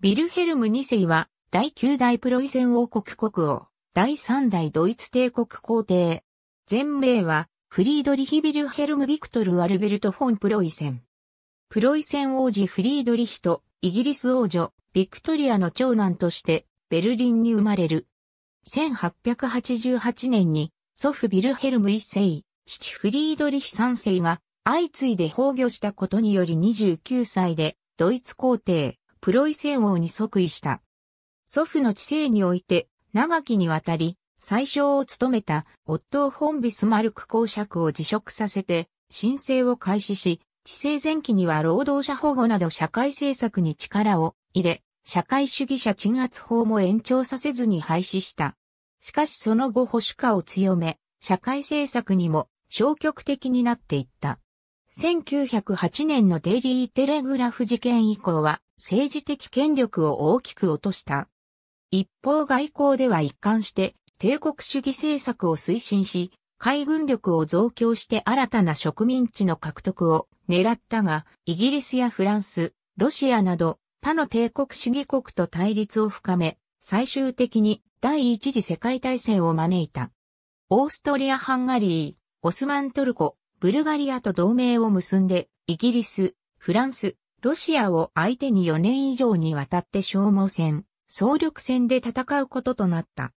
ビルヘルム2世は、第9代プロイセン王国国王、第3代ドイツ帝国皇帝。前名は、フリードリヒ・ビルヘルム・ビクトル・アルベルト・フォン・プロイセン。プロイセン王子フリードリヒと、イギリス王女、ビクトリアの長男として、ベルリンに生まれる。1888年に、祖父ビルヘルム1世、父フリードリヒ3世が、相次いで崩御したことにより29歳で、ドイツ皇帝、プロイセン王に即位した。祖父の治世において、長きにわたり、最小を務めた、夫をホンビスマルク公爵を辞職させて、申請を開始し、治世前期には労働者保護など社会政策に力を入れ、社会主義者鎮圧法も延長させずに廃止した。しかしその後保守化を強め、社会政策にも消極的になっていった。1908年のデイリー・テレグラフ事件以降は、政治的権力を大きく落とした。一方外交では一貫して帝国主義政策を推進し、海軍力を増強して新たな植民地の獲得を狙ったが、イギリスやフランス、ロシアなど他の帝国主義国と対立を深め、最終的に第一次世界大戦を招いた。オーストリア・ハンガリー、オスマントルコ、ブルガリアと同盟を結んで、イギリス、フランス、ロシアを相手に4年以上にわたって消耗戦、総力戦で戦うこととなった。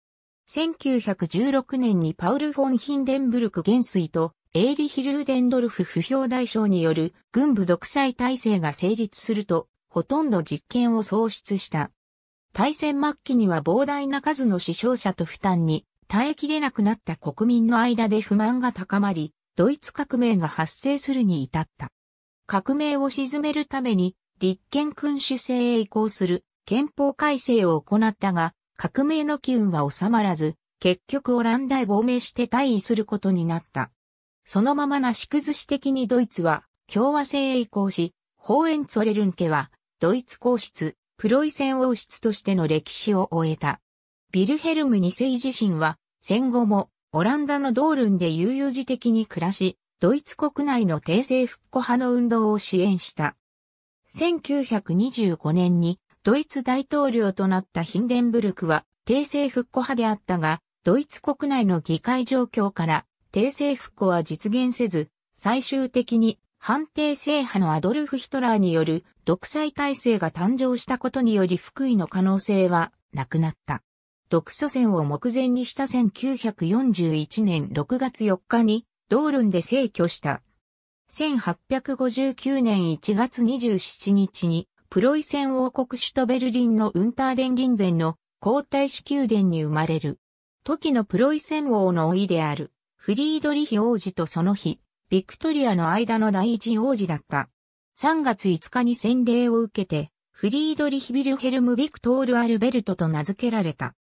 1916年にパウル・フォン・ヒンデンブルク元帥とエーリヒ・ルーデンドルフ不評代償による軍部独裁体制が成立すると、ほとんど実権を喪失した。大戦末期には膨大な数の死傷者と負担に耐えきれなくなった国民の間で不満が高まり、ドイツ革命が発生するに至った。革命を鎮めるために立憲君主制へ移行する憲法改正を行ったが、革命の機運は収まらず、結局オランダへ亡命して退位することになった。そのままなし崩し的にドイツは共和制へ移行し、ホーエンツォレルン家はドイツ皇室、プロイセン王室としての歴史を終えた。ビルヘルム2世自身は戦後もオランダのドールンで悠々自適に暮らし、ドイツ国内の帝政復古派の運動を支援した。1925年にドイツ大統領となったヒンデンブルクは帝政復古派であったが、ドイツ国内の議会状況から帝政復古は実現せず、最終的に反帝制派のアドルフ・ヒトラーによる独裁体制が誕生したことにより福井の可能性はなくなった。独祖戦を目前にした1941年6月4日に道論で逝去した。1859年1月27日に、プロイセン王国首都ベルリンのウンターデンリンデンの皇太子宮殿に生まれる。時のプロイセン王のいである、フリードリヒ王子とその日、ビクトリアの間の第一王子だった。3月5日に洗礼を受けて、フリードリヒ・ビルヘルム・ビクトール・アルベルトと名付けられた。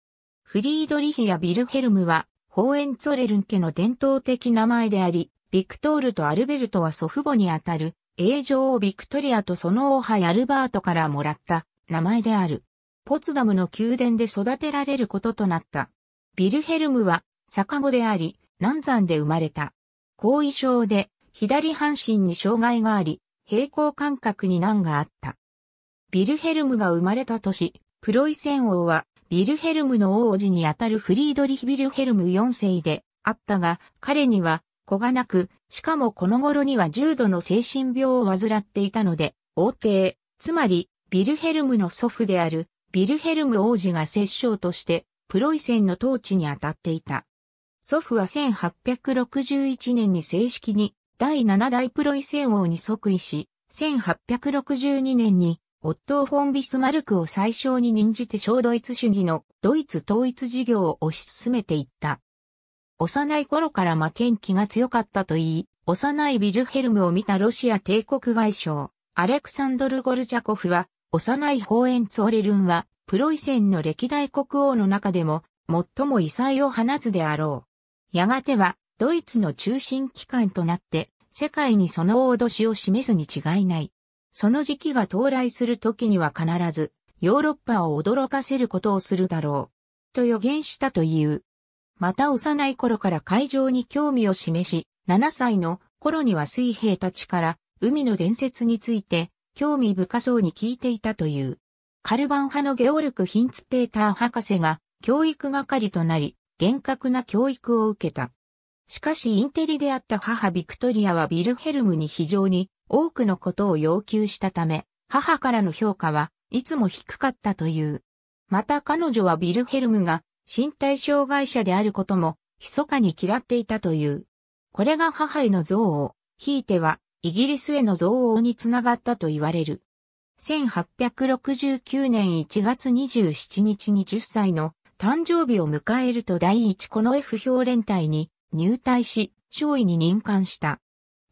フリードリヒやビルヘルムは、ホーエンツォレルン家の伝統的名前であり、ビクトールとアルベルトは祖父母にあたる、永女王ビクトリアとその王妃アルバートからもらった名前である。ポツダムの宮殿で育てられることとなった。ビルヘルムは、逆子であり、南山で生まれた。後遺症で、左半身に障害があり、平行感覚に難があった。ビルヘルムが生まれた年、プロイセン王はヴィルヘルムの王子にあたるフリードリヒ・ビルヘルム4世であったが、彼には子がなく、しかもこの頃には重度の精神病を患っていたので、王帝、つまり、ヴィルヘルムの祖父である、ヴィルヘルム王子が摂政として、プロイセンの統治に当たっていた。祖父は1861年に正式に第7代プロイセン王に即位し、1862年にオットー・フォン・ビスマルクを最小に任じて小ドイツ主義のドイツ統一事業を推し進めていった。幼い頃から負けん気が強かったと言い、幼いビルヘルムを見たロシア帝国外相、アレクサンドル・ゴルジャコフは、幼いホーエンツォレルンは、プロイセンの歴代国王の中でも、最も異彩を放つであろう。やがては、ドイツの中心機関となって、世界にその脅しを示すに違いない。その時期が到来する時には必ず、ヨーロッパを驚かせることをするだろう。と予言したという。また幼い頃から海上に興味を示し、7歳の頃には水兵たちから海の伝説について興味深そうに聞いていたという。カルバン派のゲオルク・ヒンツペーター博士が教育係となり、厳格な教育を受けた。しかしインテリであった母ビクトリアはビルヘルムに非常に多くのことを要求したため、母からの評価はいつも低かったという。また彼女はビルヘルムが身体障害者であることも密かに嫌っていたという。これが母への憎悪、ひいてはイギリスへの憎悪につながったと言われる。1869年1月27日に10歳の誕生日を迎えると第一この F 評連隊に入隊し、少尉に任官した。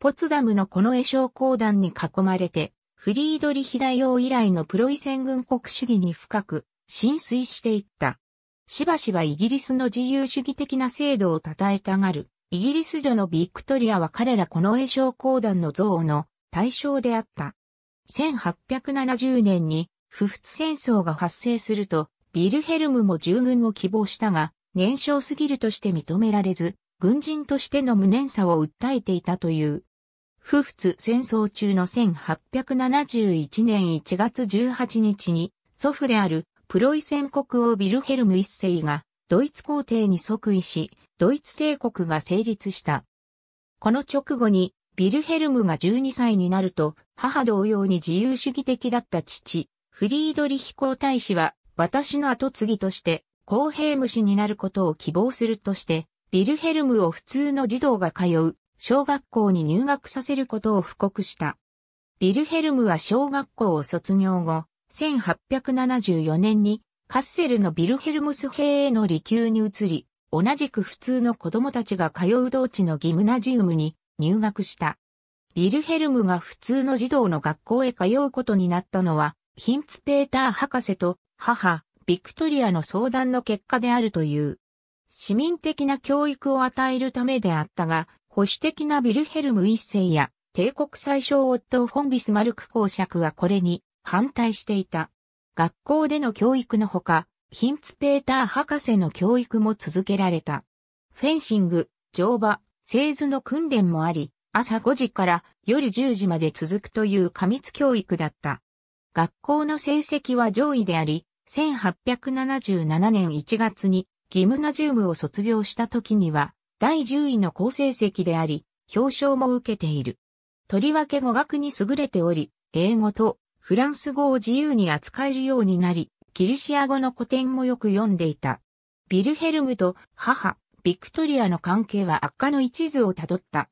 ポツダムのこの絵商公団に囲まれて、フリードリヒ大王以来のプロイセン軍国主義に深く浸水していった。しばしばイギリスの自由主義的な制度を称えたがる。イギリス女のビクトリアは彼らこの絵商公団の憎悪の対象であった。1870年に不仏戦争が発生すると、ビルヘルムも従軍を希望したが、年少すぎるとして認められず、軍人としての無念さを訴えていたという不仏戦争中の1871年1月18日に、祖父であるプロイセン国王ビルヘルム一世が、ドイツ皇帝に即位し、ドイツ帝国が成立した。この直後に、ビルヘルムが12歳になると、母同様に自由主義的だった父、フリードリヒ皇太子は、私の後継ぎとして、公平虫になることを希望するとして、ビルヘルムを普通の児童が通う小学校に入学させることを布告した。ビルヘルムは小学校を卒業後、1874年にカッセルのビルヘルムス兵への離宮に移り、同じく普通の子供たちが通う同地のギムナジウムに入学した。ビルヘルムが普通の児童の学校へ通うことになったのは、ヒンツペーター博士と母、ビクトリアの相談の結果であるという。市民的な教育を与えるためであったが、保守的なビルヘルム一世や帝国最小夫フォン・ビスマルク公爵はこれに反対していた。学校での教育のほか、ヒンツペーター博士の教育も続けられた。フェンシング、乗馬、製図の訓練もあり、朝5時から夜10時まで続くという過密教育だった。学校の成績は上位であり、1877年1月にギムナジウムを卒業した時には、第10位の好成績であり、表彰も受けている。とりわけ語学に優れており、英語とフランス語を自由に扱えるようになり、ギリシア語の古典もよく読んでいた。ビルヘルムと母、ビクトリアの関係は悪化の一途をたどった。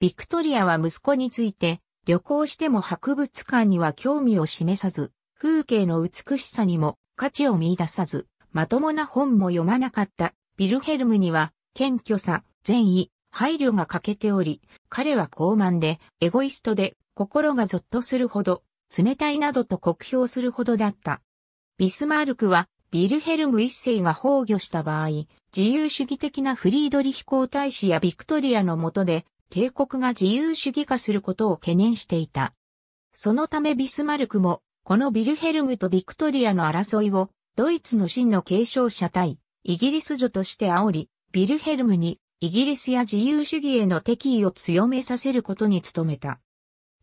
ビクトリアは息子について、旅行しても博物館には興味を示さず、風景の美しさにも価値を見出さず、まともな本も読まなかったビルヘルムには謙虚さ、善意、配慮が欠けており、彼は傲慢で、エゴイストで、心がゾッとするほど、冷たいなどと酷評するほどだった。ビスマルクは、ビルヘルム一世が崩御した場合、自由主義的なフリードリヒ皇太子やビクトリアの下で、帝国が自由主義化することを懸念していた。そのためビスマルクも、このビルヘルムとビクトリアの争いを、ドイツの真の継承者対、イギリス女として煽り、ビルヘルムにイギリスや自由主義への敵意を強めさせることに努めた。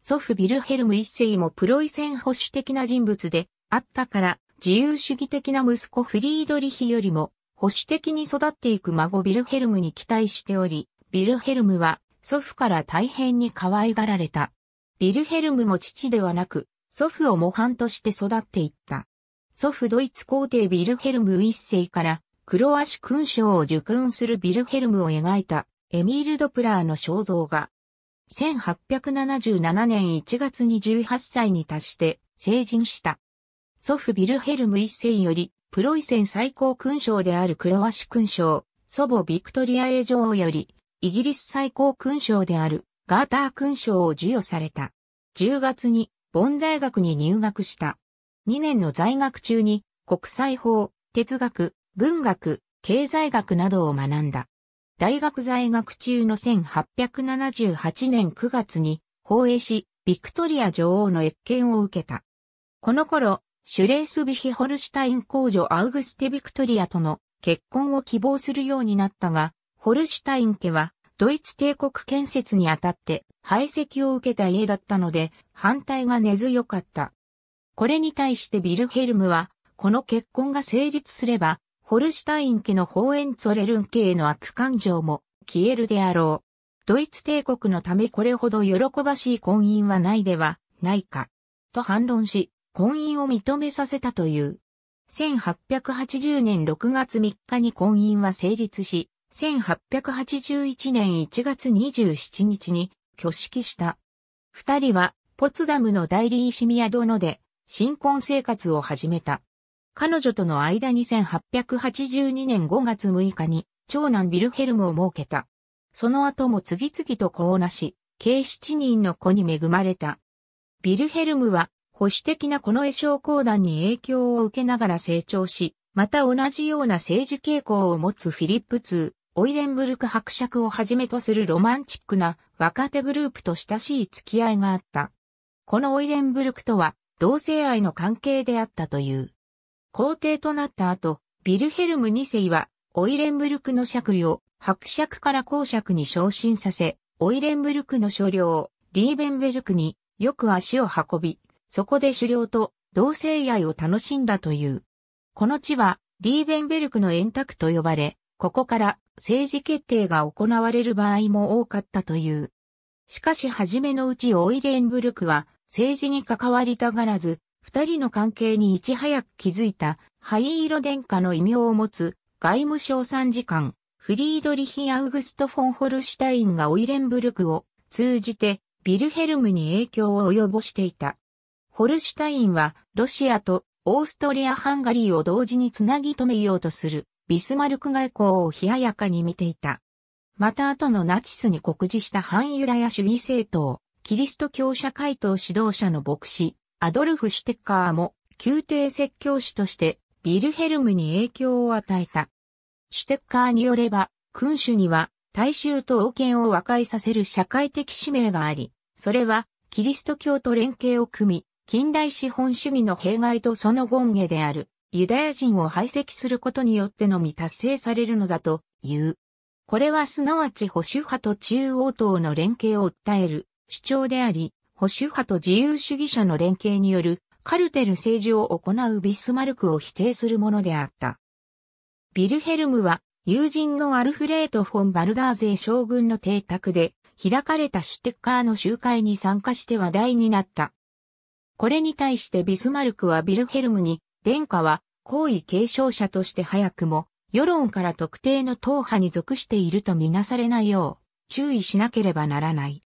祖父ビルヘルム一世もプロイセン保守的な人物であったから自由主義的な息子フリードリヒよりも保守的に育っていく孫ビルヘルムに期待しており、ビルヘルムは祖父から大変に可愛がられた。ビルヘルムも父ではなく、祖父を模範として育っていった。祖父ドイツ皇帝ビルヘルム一世からクロワシ勲章を受勲するビルヘルムを描いたエミール・ドプラーの肖像画。1877年1月に18歳に達して成人した。祖父ビルヘルム一世よりプロイセン最高勲章であるクロワシ勲章、祖母ビクトリア英女王よりイギリス最高勲章であるガーター勲章を授与された。10月にボン大学に入学した。2年の在学中に国際法、哲学、文学、経済学などを学んだ。大学在学中の1878年9月に、放映し、ビクトリア女王の謁見を受けた。この頃、シュレースビヒホルシュタイン公女アウグステ・ビクトリアとの結婚を希望するようになったが、ホルシュタイン家はドイツ帝国建設にあたって排斥を受けた家だったので反対が根強かった。これに対してビルヘルムは、この結婚が成立すればホルシュタイン家のホーエンツォレルン家への悪感情も消えるであろう。ドイツ帝国のためこれほど喜ばしい婚姻はないではないか。と反論し、婚姻を認めさせたという。1880年6月3日に婚姻は成立し、1881年1月27日に挙式した。二人はポツダムの代理シミア殿で新婚生活を始めた。彼女との間に1882年5月6日に、長男ビルヘルムを設けた。その後も次々と子をなし、計7人の子に恵まれた。ビルヘルムは、保守的なこの絵商公団に影響を受けながら成長し、また同じような政治傾向を持つフィリップ2、オイレンブルク伯爵をはじめとするロマンチックな若手グループと親しい付き合いがあった。このオイレンブルクとは同性愛の関係であったという。皇帝となった後、ビルヘルム2世は、オイレンブルクの爵領、伯爵から公爵に昇進させ、オイレンブルクの所領、リーベンベルクによく足を運び、そこで狩猟と同性愛を楽しんだという。この地は、リーベンベルクの円卓と呼ばれ、ここから政治決定が行われる場合も多かったという。しかし初めのうちオイレンブルクは政治に関わりたがらず、二人の関係にいち早く気づいた、灰色殿下の異名を持つ、外務省参事官、フリードリヒ・アウグスト・フォン・ホルシュタインがオイレンブルクを通じて、ビルヘルムに影響を及ぼしていた。ホルシュタインは、ロシアとオーストリア・ハンガリーを同時につなぎ止めようとする、ビスマルク外交を冷ややかに見ていた。また後のナチスに告示した反ユダヤ主義政党、キリスト教社会党指導者の牧師、アドルフ・シュテッカーも宮廷説教師としてビルヘルムに影響を与えた。シュテッカーによれば、君主には大衆と王権を和解させる社会的使命があり、それはキリスト教と連携を組み、近代資本主義の弊害とその権下であるユダヤ人を排斥することによってのみ達成されるのだという。これはすなわち保守派と中央党の連携を訴える主張であり、保守派と自由主義者の連携によるカルテル政治を行うビスマルクを否定するものであった。ビルヘルムは友人のアルフレート・フォン・バルダーゼ将軍の邸宅で開かれたシュテッカーの集会に参加して話題になった。これに対してビスマルクはビルヘルムに、殿下は皇位継承者として早くも、世論から特定の党派に属しているとみなされないよう、注意しなければならない。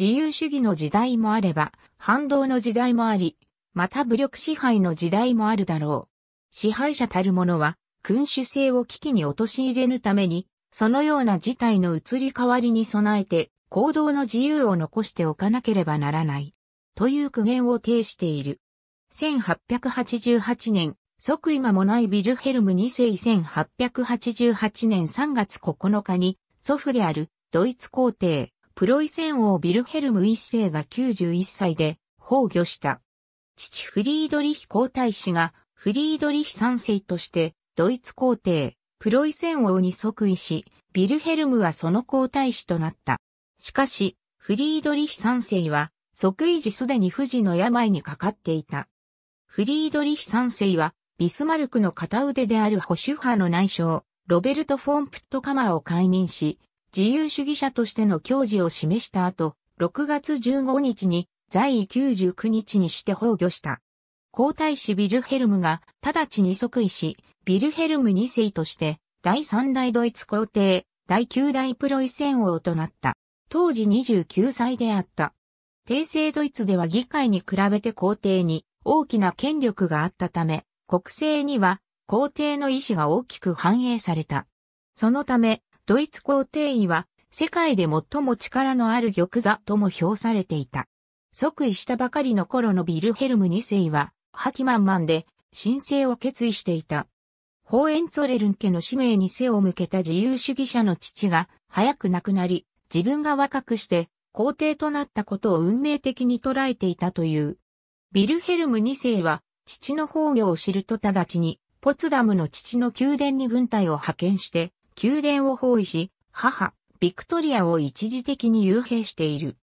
自由主義の時代もあれば、反動の時代もあり、また武力支配の時代もあるだろう。支配者たる者は、君主制を危機に陥れぬために、そのような事態の移り変わりに備えて、行動の自由を残しておかなければならない。という苦言を呈している。1888年、即今もないビルヘルム2世1888年3月9日に、祖父であるドイツ皇帝、プロイセン王ビルヘルム一世が91歳で崩御した。父フリードリヒ皇太子がフリードリヒ三世としてドイツ皇帝、プロイセン王に即位し、ビルヘルムはその皇太子となった。しかし、フリードリヒ三世は即位時すでに富士の病にかかっていた。フリードリヒ三世はビスマルクの片腕である保守派の内相、ロベルト・フォンプットカマーを解任し、自由主義者としての矜持を示した後、6月15日に在位99日にして崩御した。皇太子ビルヘルムが直ちに即位し、ビルヘルム2世として第3代ドイツ皇帝、第9代プロイセン王となった。当時29歳であった。帝政ドイツでは議会に比べて皇帝に大きな権力があったため、国政には皇帝の意志が大きく反映された。そのため、ドイツ皇帝位は世界で最も力のある玉座とも評されていた。即位したばかりの頃のビルヘルム2世は、破棄満々で、申請を決意していた。ホーエンツォレルン家の使命に背を向けた自由主義者の父が、早く亡くなり、自分が若くして、皇帝となったことを運命的に捉えていたという。ビルヘルム2世は、父の崩御を知ると直ちに、ポツダムの父の宮殿に軍隊を派遣して、宮殿を包囲し、母、ビクトリアを一時的に幽閉している。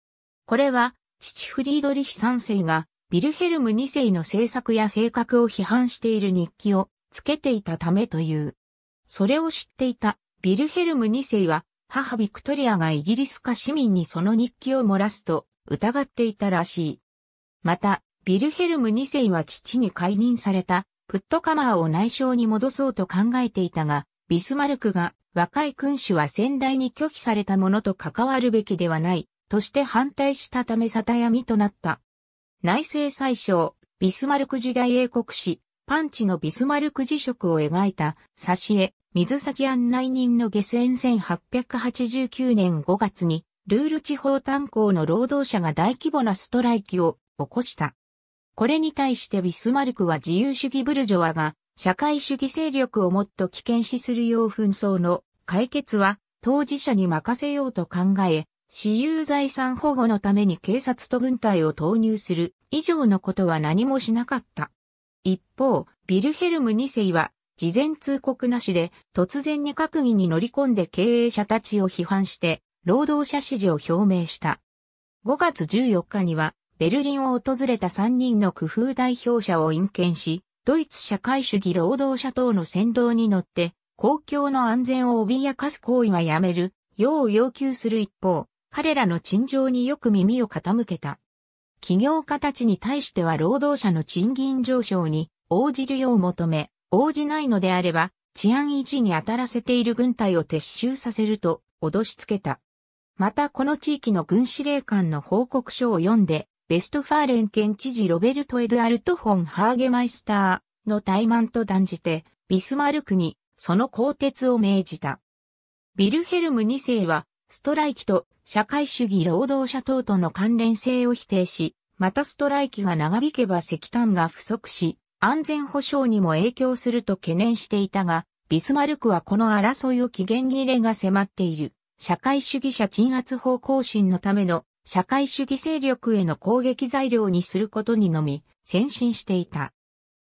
これは、父フリードリヒ3世が、ビルヘルム2世の政策や性格を批判している日記をつけていたためという。それを知っていたビルヘルム2世は、母ビクトリアがイギリスか市民にその日記を漏らすと疑っていたらしい。また、ビルヘルム2世は父に解任されたプットカマーを内省に戻そうと考えていたが、ビスマルクが若い君主は先代に拒否されたものと関わるべきではない、として反対したため沙汰みとなった。内政最小、ビスマルク時代英国史、パンチのビスマルク辞職を描いた、挿絵、水先案内人の下船1889年5月に、ルール地方炭鉱の労働者が大規模なストライキを起こした。これに対してビスマルクは自由主義ブルジョワが社会主義勢力をもっと危険視するよう紛争の解決は当事者に任せようと考え、私有財産保護のために警察と軍隊を投入する以上のことは何もしなかった。一方、ビルヘルム2世は事前通告なしで突然に閣議に乗り込んで経営者たちを批判して労働者支持を表明した。5月14日にはベルリンを訪れた3人の工夫代表者を引見し、ドイツ社会主義労働者党の先導に乗って公共の安全を脅かす行為はやめる、よう要求する一方、彼らの陳情によく耳を傾けた。企業家たちに対しては労働者の賃金上昇に応じるよう求め、応じないのであれば、治安維持に当たらせている軍隊を撤収させると脅しつけた。またこの地域の軍司令官の報告書を読んで、ベストファーレン県知事ロベルト・エドアルト・フォン・ハーゲマイスターの怠慢と断じて、ビスマルクにその鋼鉄を命じた。ビルヘルム2世は、ストライキと社会主義労働者等との関連性を否定し、またストライキが長引けば石炭が不足し、安全保障にも影響すると懸念していたが、ビスマルクはこの争いを期限切れが迫っている、社会主義者鎮圧法更新のための社会主義勢力への攻撃材料にすることにのみ、先進していた。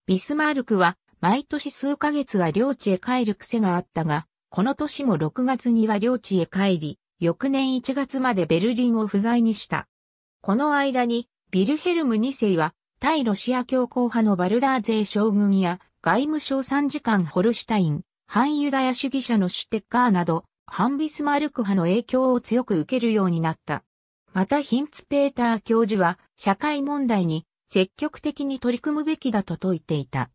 ビスマルクは毎年数ヶ月は領地へ帰る癖があったが、この年も6月には領地へ帰り、翌年1月までベルリンを不在にした。この間に、ビルヘルム2世は、対ロシア教皇派のバルダー税将軍や、外務省参事官ホルシュタイン、反ユダヤ主義者のシュテッカーなど、ハンビスマルク派の影響を強く受けるようになった。またヒンツペーター教授は、社会問題に積極的に取り組むべきだと説いていた。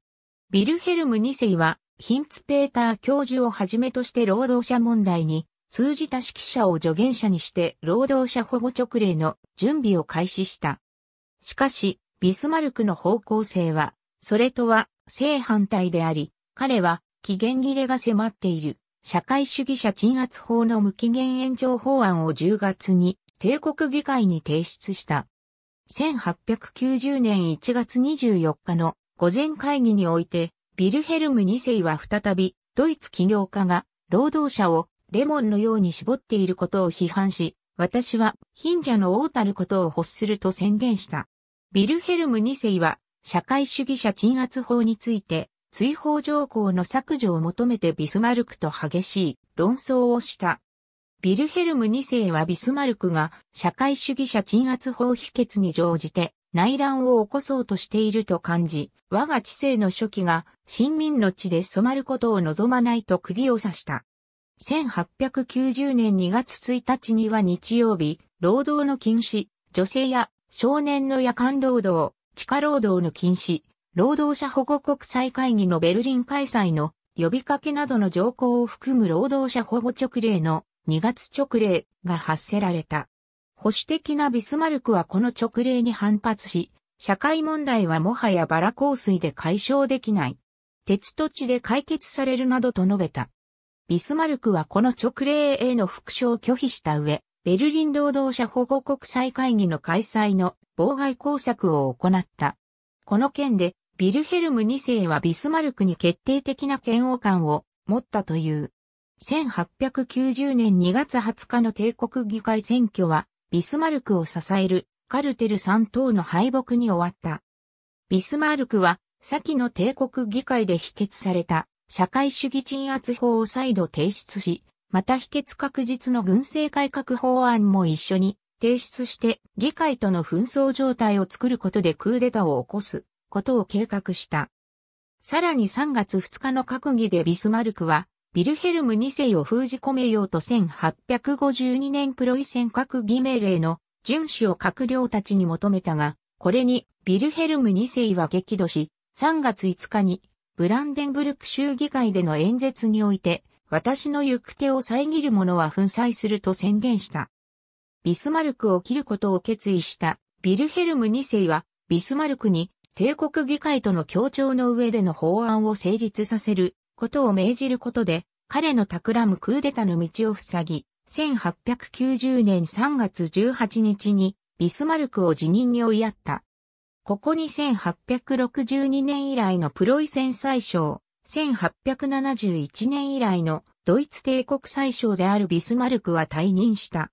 ビルヘルム2世は、ヒンツペーター教授をはじめとして労働者問題に通じた指揮者を助言者にして労働者保護直令の準備を開始した。しかし、ビスマルクの方向性は、それとは正反対であり、彼は期限切れが迫っている社会主義者鎮圧法の無期限延長法案を10月に帝国議会に提出した。1890年1月24日の午前会議において、ビルヘルム2世は再び、ドイツ起業家が、労働者をレモンのように絞っていることを批判し、私は貧者の王たることを欲すると宣言した。ビルヘルム2世は、社会主義者鎮圧法について、追放条項の削除を求めてビスマルクと激しい論争をした。ビルヘルム2世はビスマルクが社会主義者鎮圧法否決に乗じて内乱を起こそうとしていると感じ、我が知性の初期が、新民の地で染まることを望まないと釘を刺した。1890年2月1日には日曜日、労働の禁止、女性や少年の夜間労働、地下労働の禁止、労働者保護国際会議のベルリン開催の呼びかけなどの条項を含む労働者保護直令の2月直令が発せられた。保守的なビスマルクはこの直令に反発し、社会問題はもはやバラ香水で解消できない。鉄と地で解決されるなどと述べた。ビスマルクはこの直令への復唱を拒否した上、ベルリン労働者保護国際会議の開催の妨害工作を行った。この件で、ビルヘルム2世はビスマルクに決定的な嫌悪感を持ったという。1890年2月20日の帝国議会選挙は、ビスマルクを支えるカルテル3党の敗北に終わった。ビスマルクは、先の帝国議会で否決された社会主義鎮圧法を再度提出し、また否決確実の軍政改革法案も一緒に提出して議会との紛争状態を作ることでクーデタを起こすことを計画した。さらに3月2日の閣議でビスマルクはビルヘルム2世を封じ込めようと1852年プロイセン閣議命令の遵守を閣僚たちに求めたが、これにビルヘルム2世は激怒し、3月5日にブランデンブルク州議会での演説において、私の行く手を遮る者は粉砕すると宣言した。ビスマルクを切ることを決意したビルヘルム2世は、ビスマルクに帝国議会との協調の上での法案を成立させることを命じることで、彼の企むクーデタの道を塞ぎ、1890年3月18日にビスマルクを辞任に追いやった。ここに1862年以来のプロイセン最小、1871年以来のドイツ帝国最小であるビスマルクは退任した。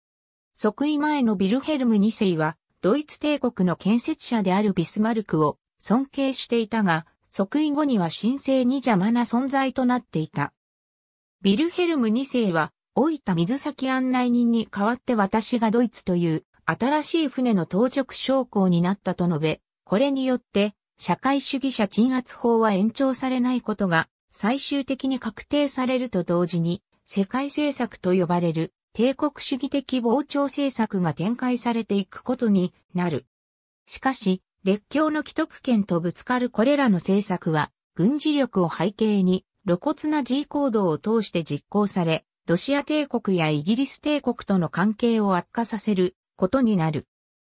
即位前のビルヘルム2世は、ドイツ帝国の建設者であるビスマルクを尊敬していたが、即位後には神聖に邪魔な存在となっていた。ビルヘルム2世は、老いた水先案内人に代わって私がドイツという新しい船の当直将校になったと述べ、これによって社会主義者鎮圧法は延長されないことが最終的に確定されると同時に世界政策と呼ばれる帝国主義的膨張政策が展開されていくことになる。しかし、列強の既得権とぶつかるこれらの政策は、軍事力を背景に、露骨な G 行動を通して実行され、ロシア帝国やイギリス帝国との関係を悪化させることになる。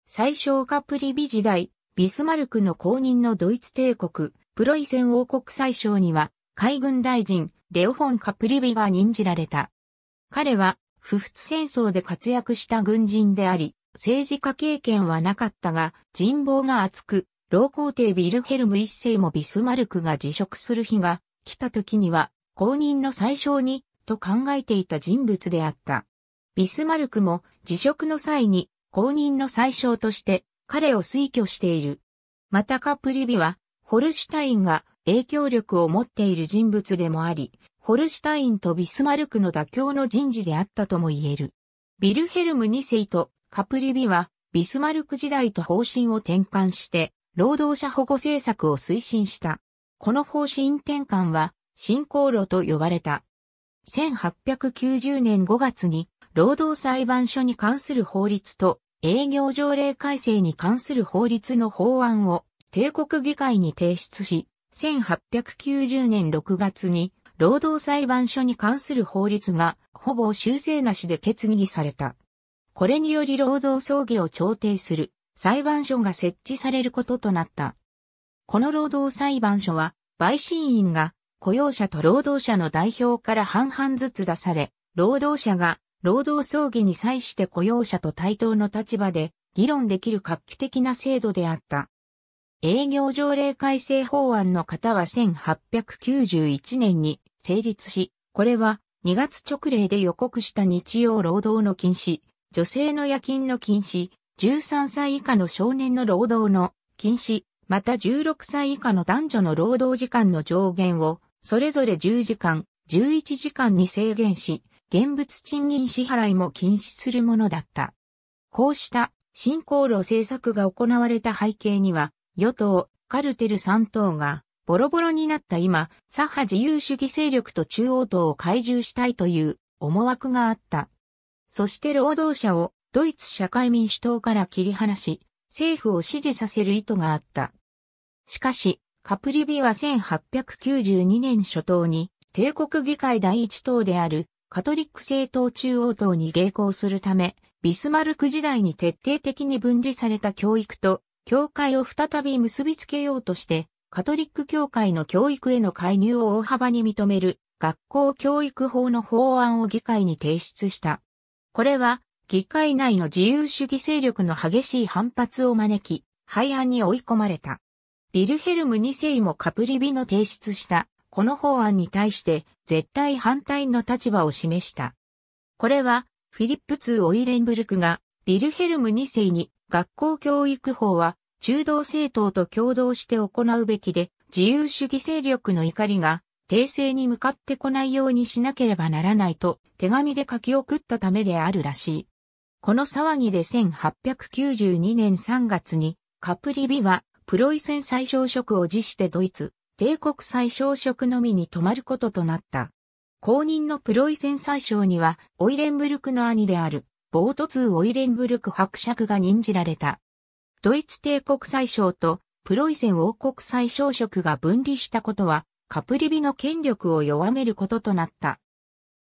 最小化プリビ時代、ビスマルクの公認のドイツ帝国、プロイセン王国最小には、海軍大臣、レオフォン・カプリビが任じられた。彼は、不仏戦争で活躍した軍人であり、政治家経験はなかったが、人望が厚く、老皇帝ビルヘルム一世もビスマルクが辞職する日が来た時には、公認の最小に、と考えていた人物であった。ビスマルクも辞職の際に公認の最小として彼を推挙している。またカプリビは、ホルシュタインが影響力を持っている人物でもあり、ホルシュタインとビスマルクの妥協の人事であったとも言える。ビルヘルム2世とカプリビは、ビスマルク時代と方針を転換して、労働者保護政策を推進した。この方針転換は、進行路と呼ばれた。1890年5月に、労働裁判所に関する法律と、営業条例改正に関する法律の法案を、帝国議会に提出し、1890年6月に、労働裁判所に関する法律が、ほぼ修正なしで決議された。これにより労働葬儀を調停する裁判所が設置されることとなった。この労働裁判所は、陪審員が雇用者と労働者の代表から半々ずつ出され、労働者が労働葬儀に際して雇用者と対等の立場で議論できる画期的な制度であった。営業条例改正法案の方は1891年に成立し、これは2月直令で予告した日曜労働の禁止、女性の夜勤の禁止、13歳以下の少年の労働の禁止、また16歳以下の男女の労働時間の上限を、それぞれ10時間、11時間に制限し、現物賃金支払いも禁止するものだった。こうした新航路政策が行われた背景には、与党、カルテル3党が、ボロボロになった今、左派自由主義勢力と中央党を懐柔したいという思惑があった。そして労働者をドイツ社会民主党から切り離し、政府を支持させる意図があった。しかし、カプリビは1892年初頭に帝国議会第一党であるカトリック政党中央党に迎合するため、ビスマルク時代に徹底的に分離された教育と教会を再び結びつけようとして、カトリック教会の教育への介入を大幅に認める学校教育法の法案を議会に提出した。これは、議会内の自由主義勢力の激しい反発を招き、廃案に追い込まれた。ビルヘルム2世もカプリビの提出したこの法案に対して絶対反対の立場を示した。これはフィリップ2オイレンブルクがビルヘルム2世に学校教育法は中道政党と共同して行うべきで自由主義勢力の怒りが訂正に向かってこないようにしなければならないと手紙で書き送ったためであるらしい。この騒ぎで1892年3月にカプリビはプロイセン最小職を辞してドイツ、帝国最小職のみに泊まることとなった。公認のプロイセン最小にはオイレンブルクの兄であるボート2オイレンブルク伯爵が任じられた。ドイツ帝国最小とプロイセン王国最小職が分離したことはカプリビの権力を弱めることとなった。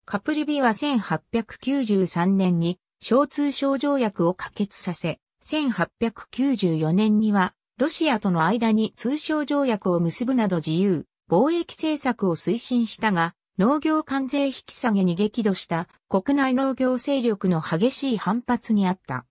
カプリビは1893年に小通商条約を可決させ、1894年にはロシアとの間に通商条約を結ぶなど自由、貿易政策を推進したが、農業関税引き下げに激怒した国内農業勢力の激しい反発にあった。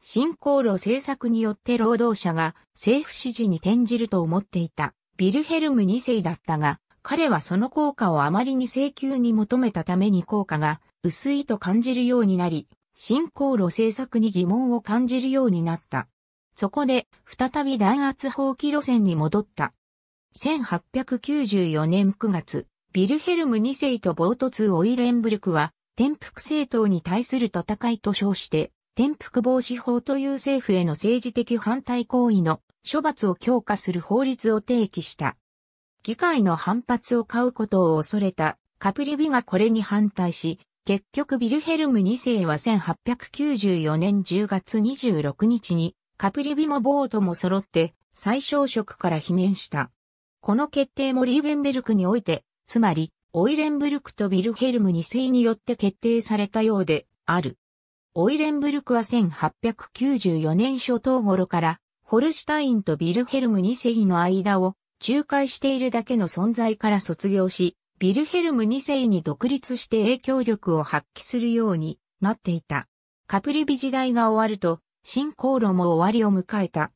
新航路政策によって労働者が政府支持に転じると思っていた。ビルヘルム2世だったが、彼はその効果をあまりに請求に求めたために効果が薄いと感じるようになり、新航路政策に疑問を感じるようになった。そこで、再び弾圧放棄路線に戻った。1894年9月、ビルヘルム2世とボートーオイレンブルクは、転覆政党に対する戦いと称して、転覆防止法という政府への政治的反対行為の処罰を強化する法律を提起した。議会の反発を買うことを恐れたカプリビがこれに反対し、結局ビルヘルム2世は1894年10月26日にカプリビもボートも揃って最小職から罷免した。この決定もリーベンベルクにおいて、つまりオイレンブルクとビルヘルム2世によって決定されたようである。オイレンブルクは1894年初頭頃からホルシュタインとビルヘルム2世の間を仲介しているだけの存在から卒業し、ビルヘルム2世に独立して影響力を発揮するようになっていた。カプリビ時代が終わると、新航路も終わりを迎えた。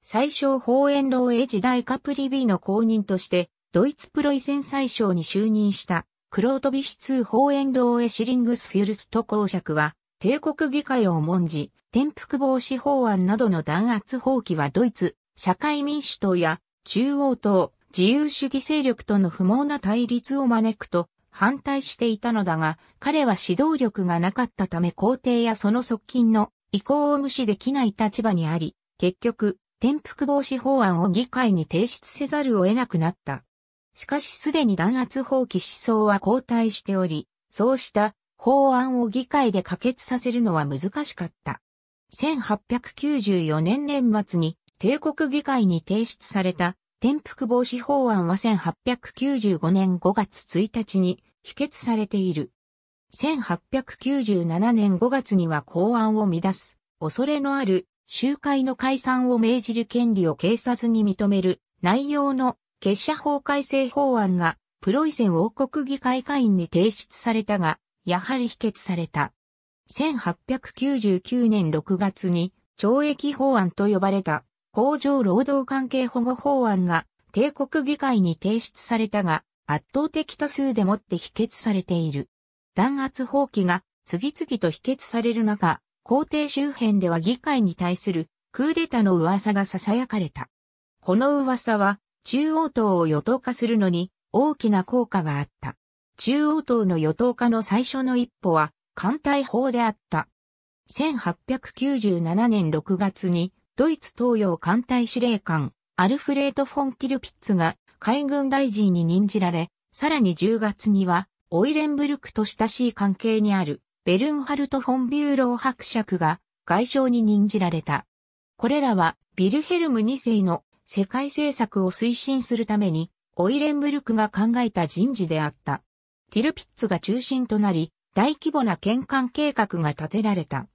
最小法円老英時代カプリビの公認として、ドイツプロイセン最小に就任した、クロートビヒ通法円老英シリングスフィルスト公爵は、帝国議会を重んじ、転覆防止法案などの弾圧放棄はドイツ、社会民主党や中央党、自由主義勢力との不毛な対立を招くと反対していたのだが、彼は指導力がなかったため皇帝やその側近の意向を無視できない立場にあり、結局、転覆防止法案を議会に提出せざるを得なくなった。しかしすでに弾圧放棄思想は後退しており、そうした法案を議会で可決させるのは難しかった。1894年年末に帝国議会に提出された転覆防止法案は1895年5月1日に否決されている。1897年5月には公安を乱す、恐れのある集会の解散を命じる権利を警察に認める内容の結社法改正法案がプロイセン王国議会会員に提出されたが、やはり否決された。1899年6月に懲役法案と呼ばれた工場労働関係保護法案が帝国議会に提出されたが圧倒的多数でもって否決されている。弾圧法規が次々と否決される中、皇帝周辺では議会に対するクーデタの噂が囁かれた。この噂は中央党を与党化するのに大きな効果があった。中央党の与党化の最初の一歩は、艦隊法であった。1897年6月に、ドイツ東洋艦隊司令官、アルフレート・フォン・キルピッツが海軍大臣に任じられ、さらに10月には、オイレンブルクと親しい関係にある、ベルンハルト・フォン・ビューロー伯爵が外相に任じられた。これらは、ビルヘルム2世の世界政策を推進するために、オイレンブルクが考えた人事であった。ティルピッツが中心となり、大規模な県間計画が立てられた。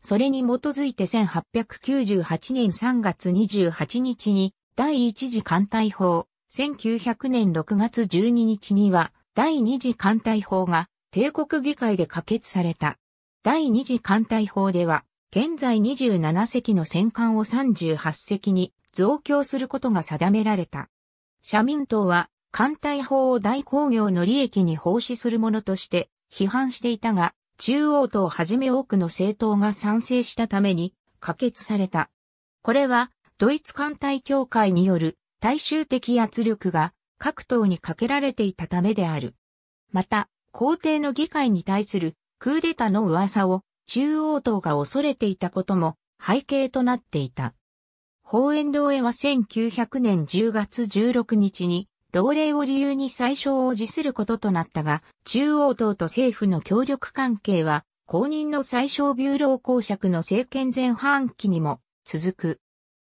それに基づいて1898年3月28日に第一次艦隊法、1900年6月12日には第二次艦隊法が帝国議会で可決された。第二次艦隊法では、現在27隻の戦艦を38隻に増強することが定められた。社民党は艦隊法を大工業の利益に奉仕するものとして批判していたが、中央党をはじめ多くの政党が賛成したために可決された。これはドイツ艦隊協会による大衆的圧力が各党にかけられていたためである。また、皇帝の議会に対するクーデタの噂を中央党が恐れていたことも背景となっていた。法遠堂へは1900年10月16日に老齢を理由に最小を辞することとなったが、中央党と政府の協力関係は、公認の最小ビューロー公爵の政権前半期にも続く。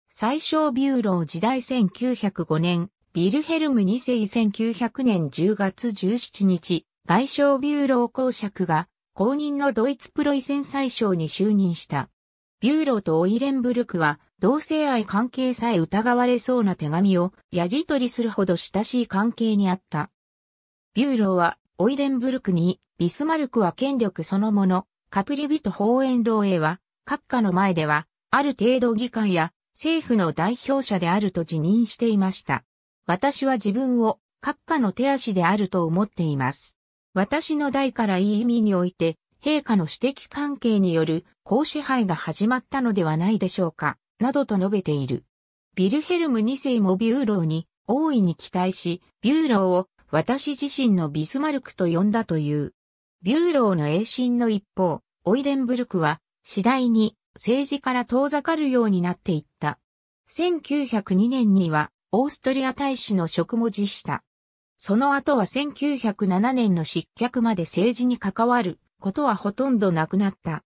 最小ビューロー時代1905年、ビルヘルム2世1900年10月17日、外相ビューロー公爵が公認のドイツプロイセン最小に就任した。ビューローとオイレンブルクは、同性愛関係さえ疑われそうな手紙をやり取りするほど親しい関係にあった。ビューローは、オイレンブルクに、ビスマルクは権力そのもの、カプリビト法援老へは、閣下の前では、ある程度議会や政府の代表者であると辞任していました。私は自分を閣下の手足であると思っています。私の代からいい意味において、陛下の私的関係による公支配が始まったのではないでしょうか、などと述べている。ビルヘルム2世もビューローに大いに期待し、ビューローを私自身のビスマルクと呼んだという。ビューローの栄心の一方、オイレンブルクは次第に政治から遠ざかるようになっていった。1902年にはオーストリア大使の職も辞した。その後は1907年の失脚まで政治に関わることはほとんどなくなった。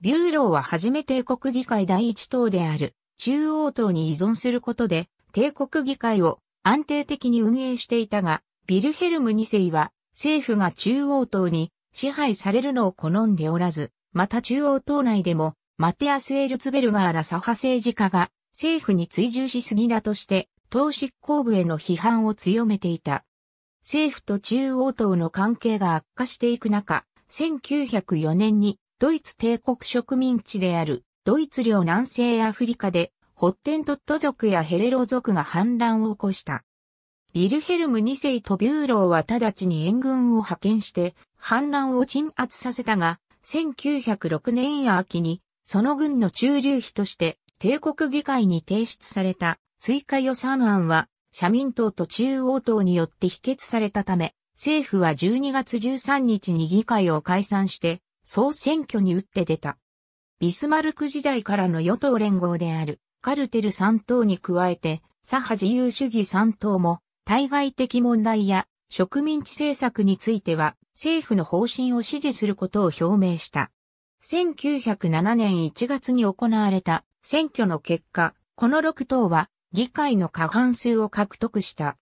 ビューローは初め帝国議会第一党である中央党に依存することで帝国議会を安定的に運営していたが、ビルヘルム2世は政府が中央党に支配されるのを好んでおらず、また中央党内でもマテアス・エルツベルガーら左派政治家が政府に追従しすぎだとして党執行部への批判を強めていた。政府と中央党の関係が悪化していく中、1904年にドイツ帝国植民地であるドイツ領南西アフリカでホッテントット族やヘレロ族が反乱を起こした。ビルヘルム2世とビューローは直ちに援軍を派遣して反乱を鎮圧させたが、1906年秋にその軍の駐留費として帝国議会に提出された追加予算案は社民党と中央党によって否決されたため、政府は12月13日に議会を解散して、総選挙に打って出た。ビスマルク時代からの与党連合である、カルテル3党に加えて、左派自由主義3党も、対外的問題や植民地政策については、政府の方針を支持することを表明した。1907年1月に行われた選挙の結果、この6党は議会の過半数を獲得した。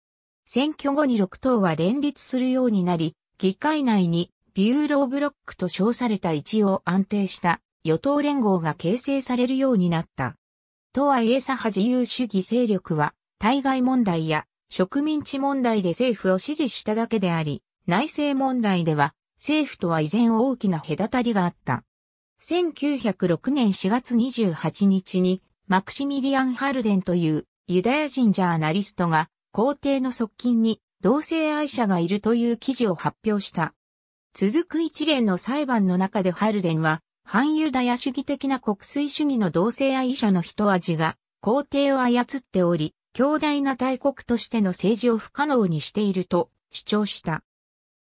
選挙後に6党は連立するようになり、議会内にビューローブロックと称された一応安定した与党連合が形成されるようになった。とはいえ左派自由主義勢力は、対外問題や植民地問題で政府を支持しただけであり、内政問題では政府とは依然大きな隔たりがあった。1906年4月28日にマクシミリアン・ハルデンというユダヤ人ジャーナリストが皇帝の側近に同性愛者がいるという記事を発表した。続く一連の裁判の中でハルデンは、反ユダヤ主義的な国粋主義の同性愛者の人味が、皇帝を操っており、強大な大国としての政治を不可能にしていると主張した。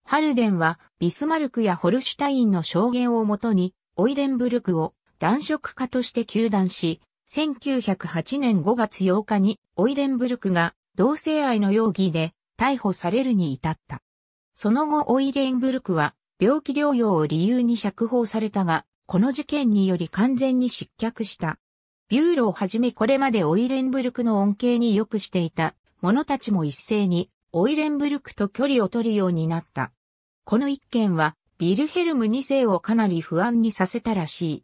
ハルデンは、ビスマルクやホルシュタインの証言をもとに、オイレンブルクを男色家として求断し、1908年5月8日にオイレンブルクが同性愛の容疑で逮捕されるに至った。その後オイレンブルクは病気療養を理由に釈放されたが、この事件により完全に失脚した。ビューロをはじめこれまでオイレンブルクの恩恵に良くしていた者たちも一斉にオイレンブルクと距離を取るようになった。この一件はビルヘルム2世をかなり不安にさせたらしい。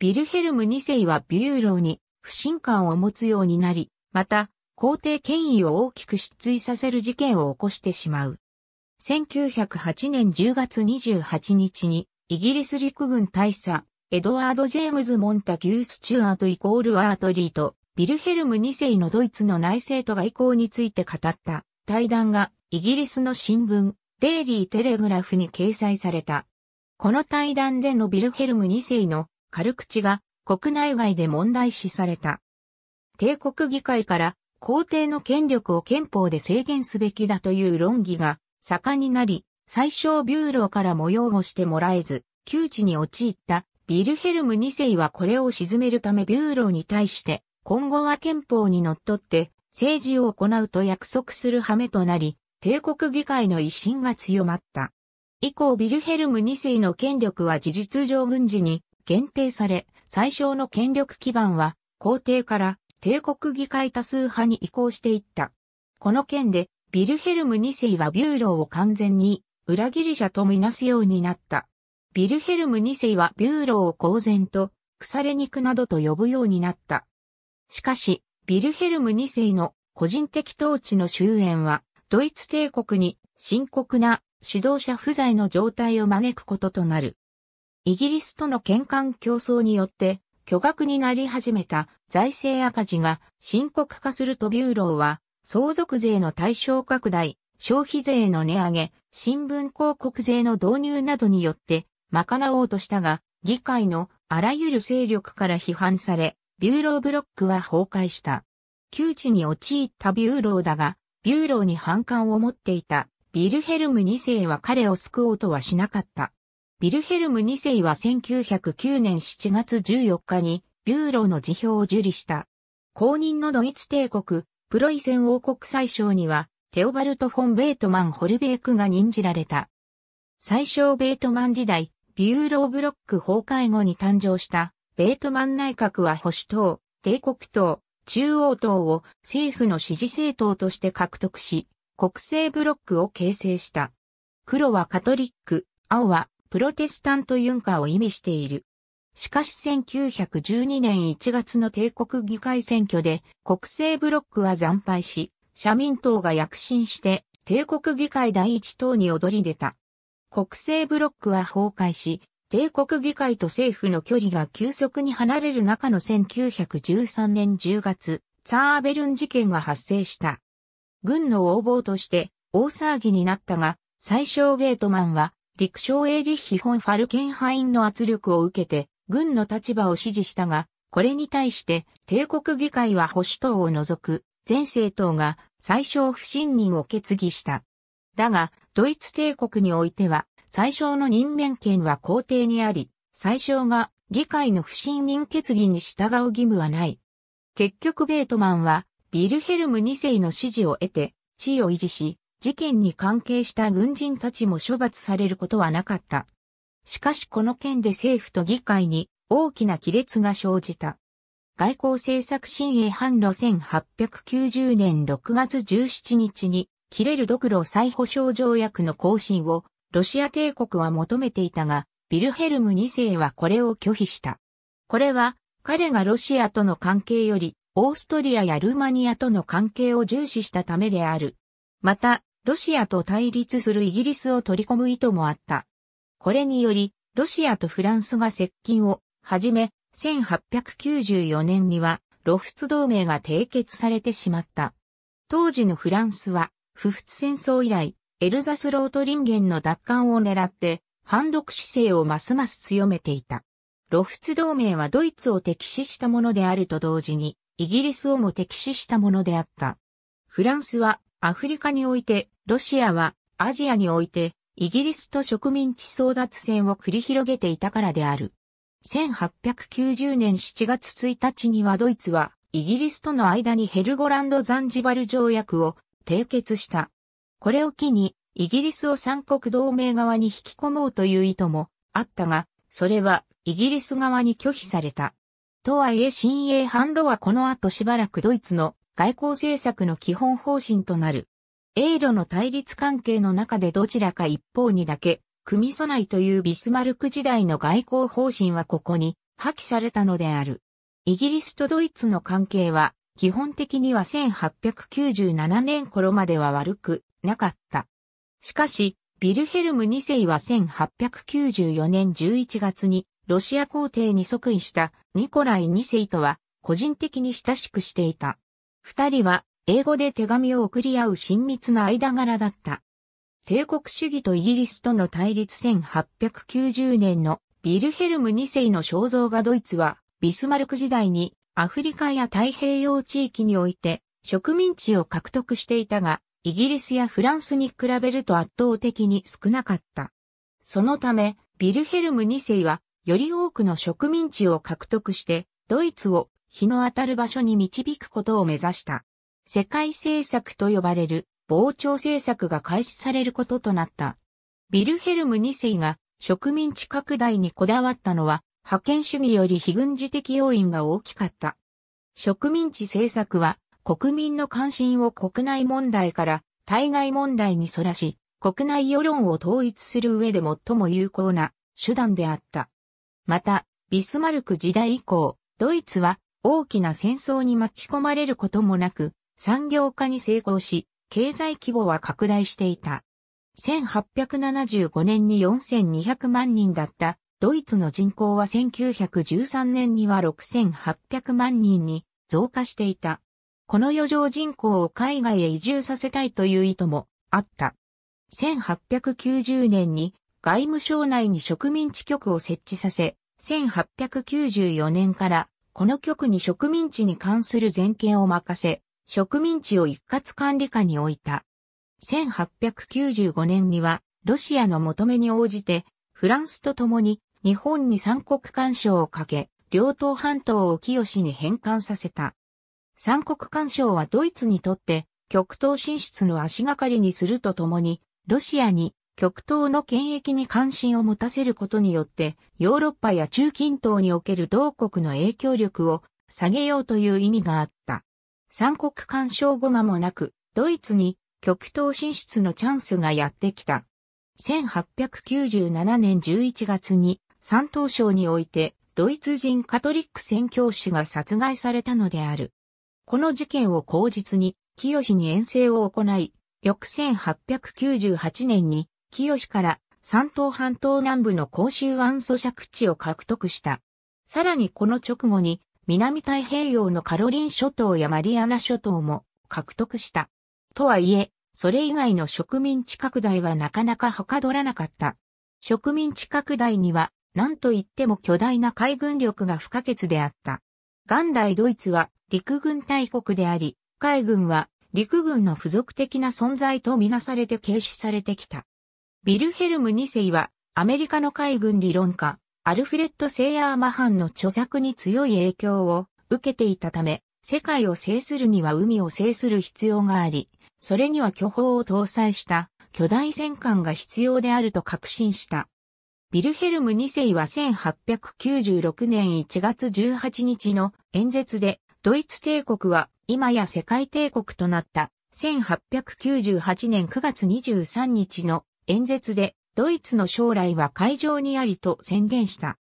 ビルヘルム2世はビューローに不信感を持つようになり、また皇帝権威を大きく失墜させる事件を起こしてしまう。1908年10月28日に、イギリス陸軍大佐、エドワード・ジェームズ・モンタギュー・スチュアートイコール・アートリーと、ビルヘルム2世のドイツの内政と外交について語った対談が、イギリスの新聞、デイリー・テレグラフに掲載された。この対談でのビルヘルム2世の軽口が国内外で問題視された。帝国議会から皇帝の権力を憲法で制限すべきだという論議が盛んになり、最小ビューローから模様をしてもらえず、窮地に陥ったビルヘルム2世はこれを鎮めるためビューローに対して、今後は憲法に則っって政治を行うと約束する羽目となり、帝国議会の威信が強まった。以降ビルヘルム2世の権力は事実上軍事に限定され、最小の権力基盤は皇帝から帝国議会多数派に移行していった。この件で、ビルヘルム2世はビューローを完全に裏切り者とみなすようになった。ビルヘルム2世はビューローを公然と腐れ肉などと呼ぶようになった。しかし、ビルヘルム2世の個人的統治の終焉は、ドイツ帝国に深刻な指導者不在の状態を招くこととなる。イギリスとの喧嘩競争によって巨額になり始めた財政赤字が深刻化するとビューローは、相続税の対象拡大、消費税の値上げ、新聞広告税の導入などによって、賄おうとしたが、議会のあらゆる勢力から批判され、ビューローブロックは崩壊した。窮地に陥ったビューローだが、ビューローに反感を持っていたビルヘルム2世は彼を救おうとはしなかった。ビルヘルム2世は1909年7月14日に、ビューローの辞表を受理した。公認のドイツ帝国、プロイセン王国最小には、テオバルト・フォン・ベートマン・ホルベークが任じられた。最小ベートマン時代、ビューローブロック崩壊後に誕生した、ベートマン内閣は保守党、帝国党、中央党を政府の支持政党として獲得し、国政ブロックを形成した。黒はカトリック、青はプロテスタントユンカを意味している。しかし1912年1月の帝国議会選挙で国政ブロックは惨敗し、社民党が躍進して帝国議会第一党に躍り出た。国政ブロックは崩壊し、帝国議会と政府の距離が急速に離れる中の1913年10月、ツァーベルン事件が発生した。軍の横暴として大騒ぎになったが、最小ベートマンは陸将エーリッヒ・フォン・ファルケンハインの圧力を受けて、軍の立場を支持したが、これに対して帝国議会は保守党を除く全政党が最小不信任を決議した。だが、ドイツ帝国においては、最小の任免権は皇帝にあり、最小が議会の不信任決議に従う義務はない。結局ベートマンは、ビルヘルム2世の支持を得て、地位を維持し、事件に関係した軍人たちも処罰されることはなかった。しかしこの件で政府と議会に大きな亀裂が生じた。外交政策新鋭反路1890年6月17日に切れる独路再保障条約の更新をロシア帝国は求めていたが、ビルヘルム2世はこれを拒否した。これは彼がロシアとの関係よりオーストリアやルーマニアとの関係を重視したためである。また、ロシアと対立するイギリスを取り込む意図もあった。これにより、ロシアとフランスが接近をはじめ、1894年には、露仏同盟が締結されてしまった。当時のフランスは、不仏戦争以来、エルザスロートゲンの奪還を狙って、反独姿勢をますます強めていた。露仏同盟はドイツを敵視したものであると同時に、イギリスをも敵視したものであった。フランスはアフリカにおいてロシアはアジアにおいてイギリスと植民地争奪戦を繰り広げていたからである。1890年7月1日にはドイツはイギリスとの間にヘルゴランド・ザンジバル条約を締結した。これを機にイギリスを三国同盟側に引き込もうという意図もあったが、それはイギリス側に拒否された。とはいえ新英反ロはこの後しばらくドイツの外交政策の基本方針となる。英露の対立関係の中でどちらか一方にだけ、組み備えというビスマルク時代の外交方針はここに破棄されたのである。イギリスとドイツの関係は、基本的には1897年頃までは悪くなかった。しかし、ビルヘルム2世は1894年11月にロシア皇帝に即位したニコライ2世とは個人的に親しくしていた。二人は英語で手紙を送り合う親密な間柄だった。帝国主義とイギリスとの対立1890年のビルヘルム2世の肖像画ドイツは、ビスマルク時代にアフリカや太平洋地域において植民地を獲得していたが、イギリスやフランスに比べると圧倒的に少なかった。そのため、ビルヘルム2世は、より多くの植民地を獲得して、ドイツを日の当たる場所に導くことを目指した。世界政策と呼ばれる膨張政策が開始されることとなった。ビルヘルム2世が植民地拡大にこだわったのは、覇権主義より非軍事的要因が大きかった。植民地政策は国民の関心を国内問題から対外問題にそらし、国内世論を統一する上で最も有効な手段であった。また、ビスマルク時代以降、ドイツは大きな戦争に巻き込まれることもなく、産業化に成功し、経済規模は拡大していた。1875年に4200万人だったドイツの人口は1913年には6800万人に増加していた。この余剰人口を海外へ移住させたいという意図もあった。1890年に外務省内に植民地局を設置させ、1894年からこの局に植民地に関する全権を任せ、植民地を一括管理下に置いた。1895年には、ロシアの求めに応じて、フランスと共に日本に三国干渉をかけ、両党半島を清に返還させた。三国干渉はドイツにとって極東進出の足がかりにするとともに、ロシアに極東の権益に関心を持たせることによって、ヨーロッパや中近東における同国の影響力を下げようという意味があった。三国干渉後間もなく、ドイツに極東進出のチャンスがやってきた。1897年11月に三東省においてドイツ人カトリック宣教師が殺害されたのである。この事件を口実に清に遠征を行い、翌1898年に清から三東半島南部の甲州湾租借地を獲得した。さらにこの直後に南太平洋のカロリン諸島やマリアナ諸島も獲得した。とはいえ、それ以外の植民地拡大はなかなかはかどらなかった。植民地拡大には、何と言っても巨大な海軍力が不可欠であった。元来ドイツは陸軍大国であり、海軍は陸軍の付属的な存在とみなされて軽視されてきた。ビルヘルム2世はアメリカの海軍理論家、アルフレッド・セイヤーマハンの著作に強い影響を受けていたため、世界を制するには海を制する必要があり、それには巨砲を搭載した巨大戦艦が必要であると確信した。ビルヘルム2世は1896年1月18日の演説で、ドイツ帝国は今や世界帝国となった1898年9月23日の演説でドイツの将来は海上にありと宣言した。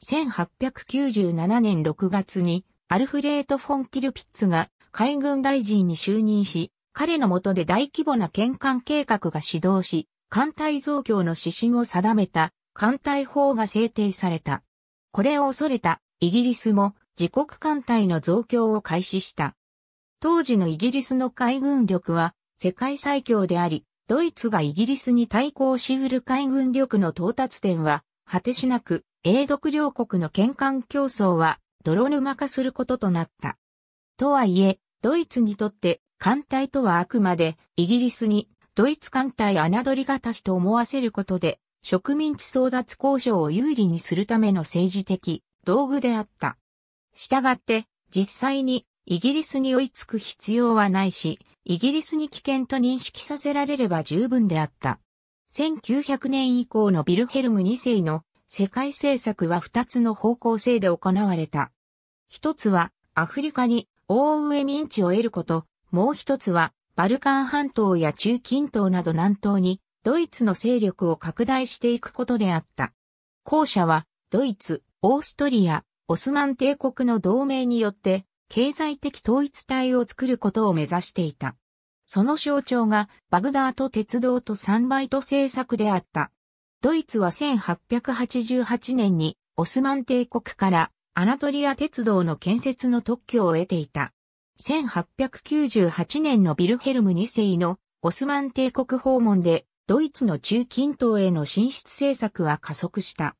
1897年6月にアルフレート・フォン・キルピッツが海軍大臣に就任し、彼の下で大規模な転換計画が始動し、艦隊増強の指針を定めた艦隊法が制定された。これを恐れたイギリスも自国艦隊の増強を開始した。当時のイギリスの海軍力は世界最強であり、ドイツがイギリスに対抗し得る海軍力の到達点は、果てしなく、英独両国の県間競争は、泥沼化することとなった。とはいえ、ドイツにとって、艦隊とはあくまで、イギリスに、ドイツ艦隊侮りがたしと思わせることで、植民地争奪交渉を有利にするための政治的道具であった。したがって、実際にイギリスに追いつく必要はないし、イギリスに危険と認識させられれば十分であった。1900年以降のビルヘルム2世の世界政策は2つの方向性で行われた。一つはアフリカに大上民地を得ること、もう一つはバルカン半島や中近東など南東にドイツの勢力を拡大していくことであった。後者はドイツ、オーストリア、オスマン帝国の同盟によって経済的統一体を作ることを目指していた。その象徴がバグダート鉄道とサンバイト政策であった。ドイツは1888年にオスマン帝国からアナトリア鉄道の建設の特許を得ていた。1898年のビルヘルム2世のオスマン帝国訪問でドイツの中近東への進出政策は加速した。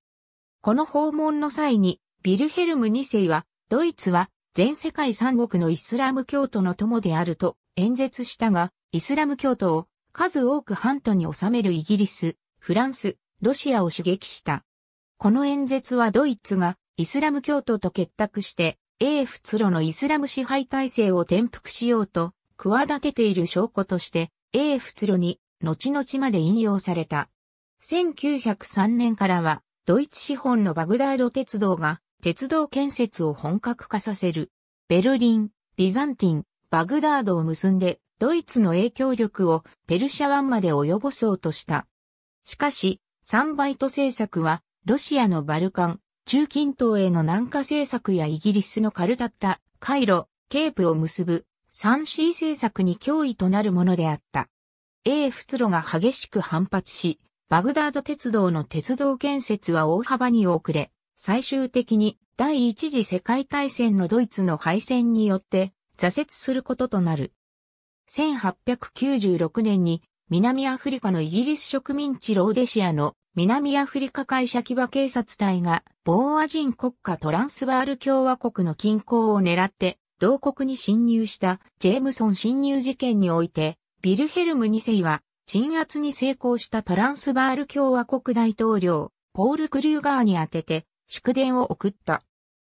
この訪問の際にビルヘルム2世はドイツは全世界三国のイスラム教徒の友であると演説したが、イスラム教徒を数多く半島に収めるイギリス、フランス、ロシアを刺激した。この演説はドイツがイスラム教徒と結託して英仏路のイスラム支配体制を転覆しようと企てている証拠として英仏路に後々まで引用された。1903年からはドイツ資本のバグダード鉄道が鉄道建設を本格化させる。ベルリン、ビザンティン、バグダードを結んで、ドイツの影響力をペルシャ湾まで及ぼそうとした。しかし、サンバイト政策は、ロシアのバルカン、中近東への南下政策やイギリスのカルタッタ、カイロ、ケープを結ぶ、3C 政策に脅威となるものであった。英仏路が激しく反発し、バグダード鉄道の鉄道建設は大幅に遅れ、最終的に第一次世界大戦のドイツの敗戦によって挫折することとなる。1896年に南アフリカのイギリス植民地ローデシアの南アフリカ会社騎馬警察隊がボーア人国家トランスバール共和国の近郊を狙って同国に侵入したジェームソン侵入事件においてビルヘルム2世は鎮圧に成功したトランスバール共和国大統領ポール・クリューガーに宛てて祝電を送った。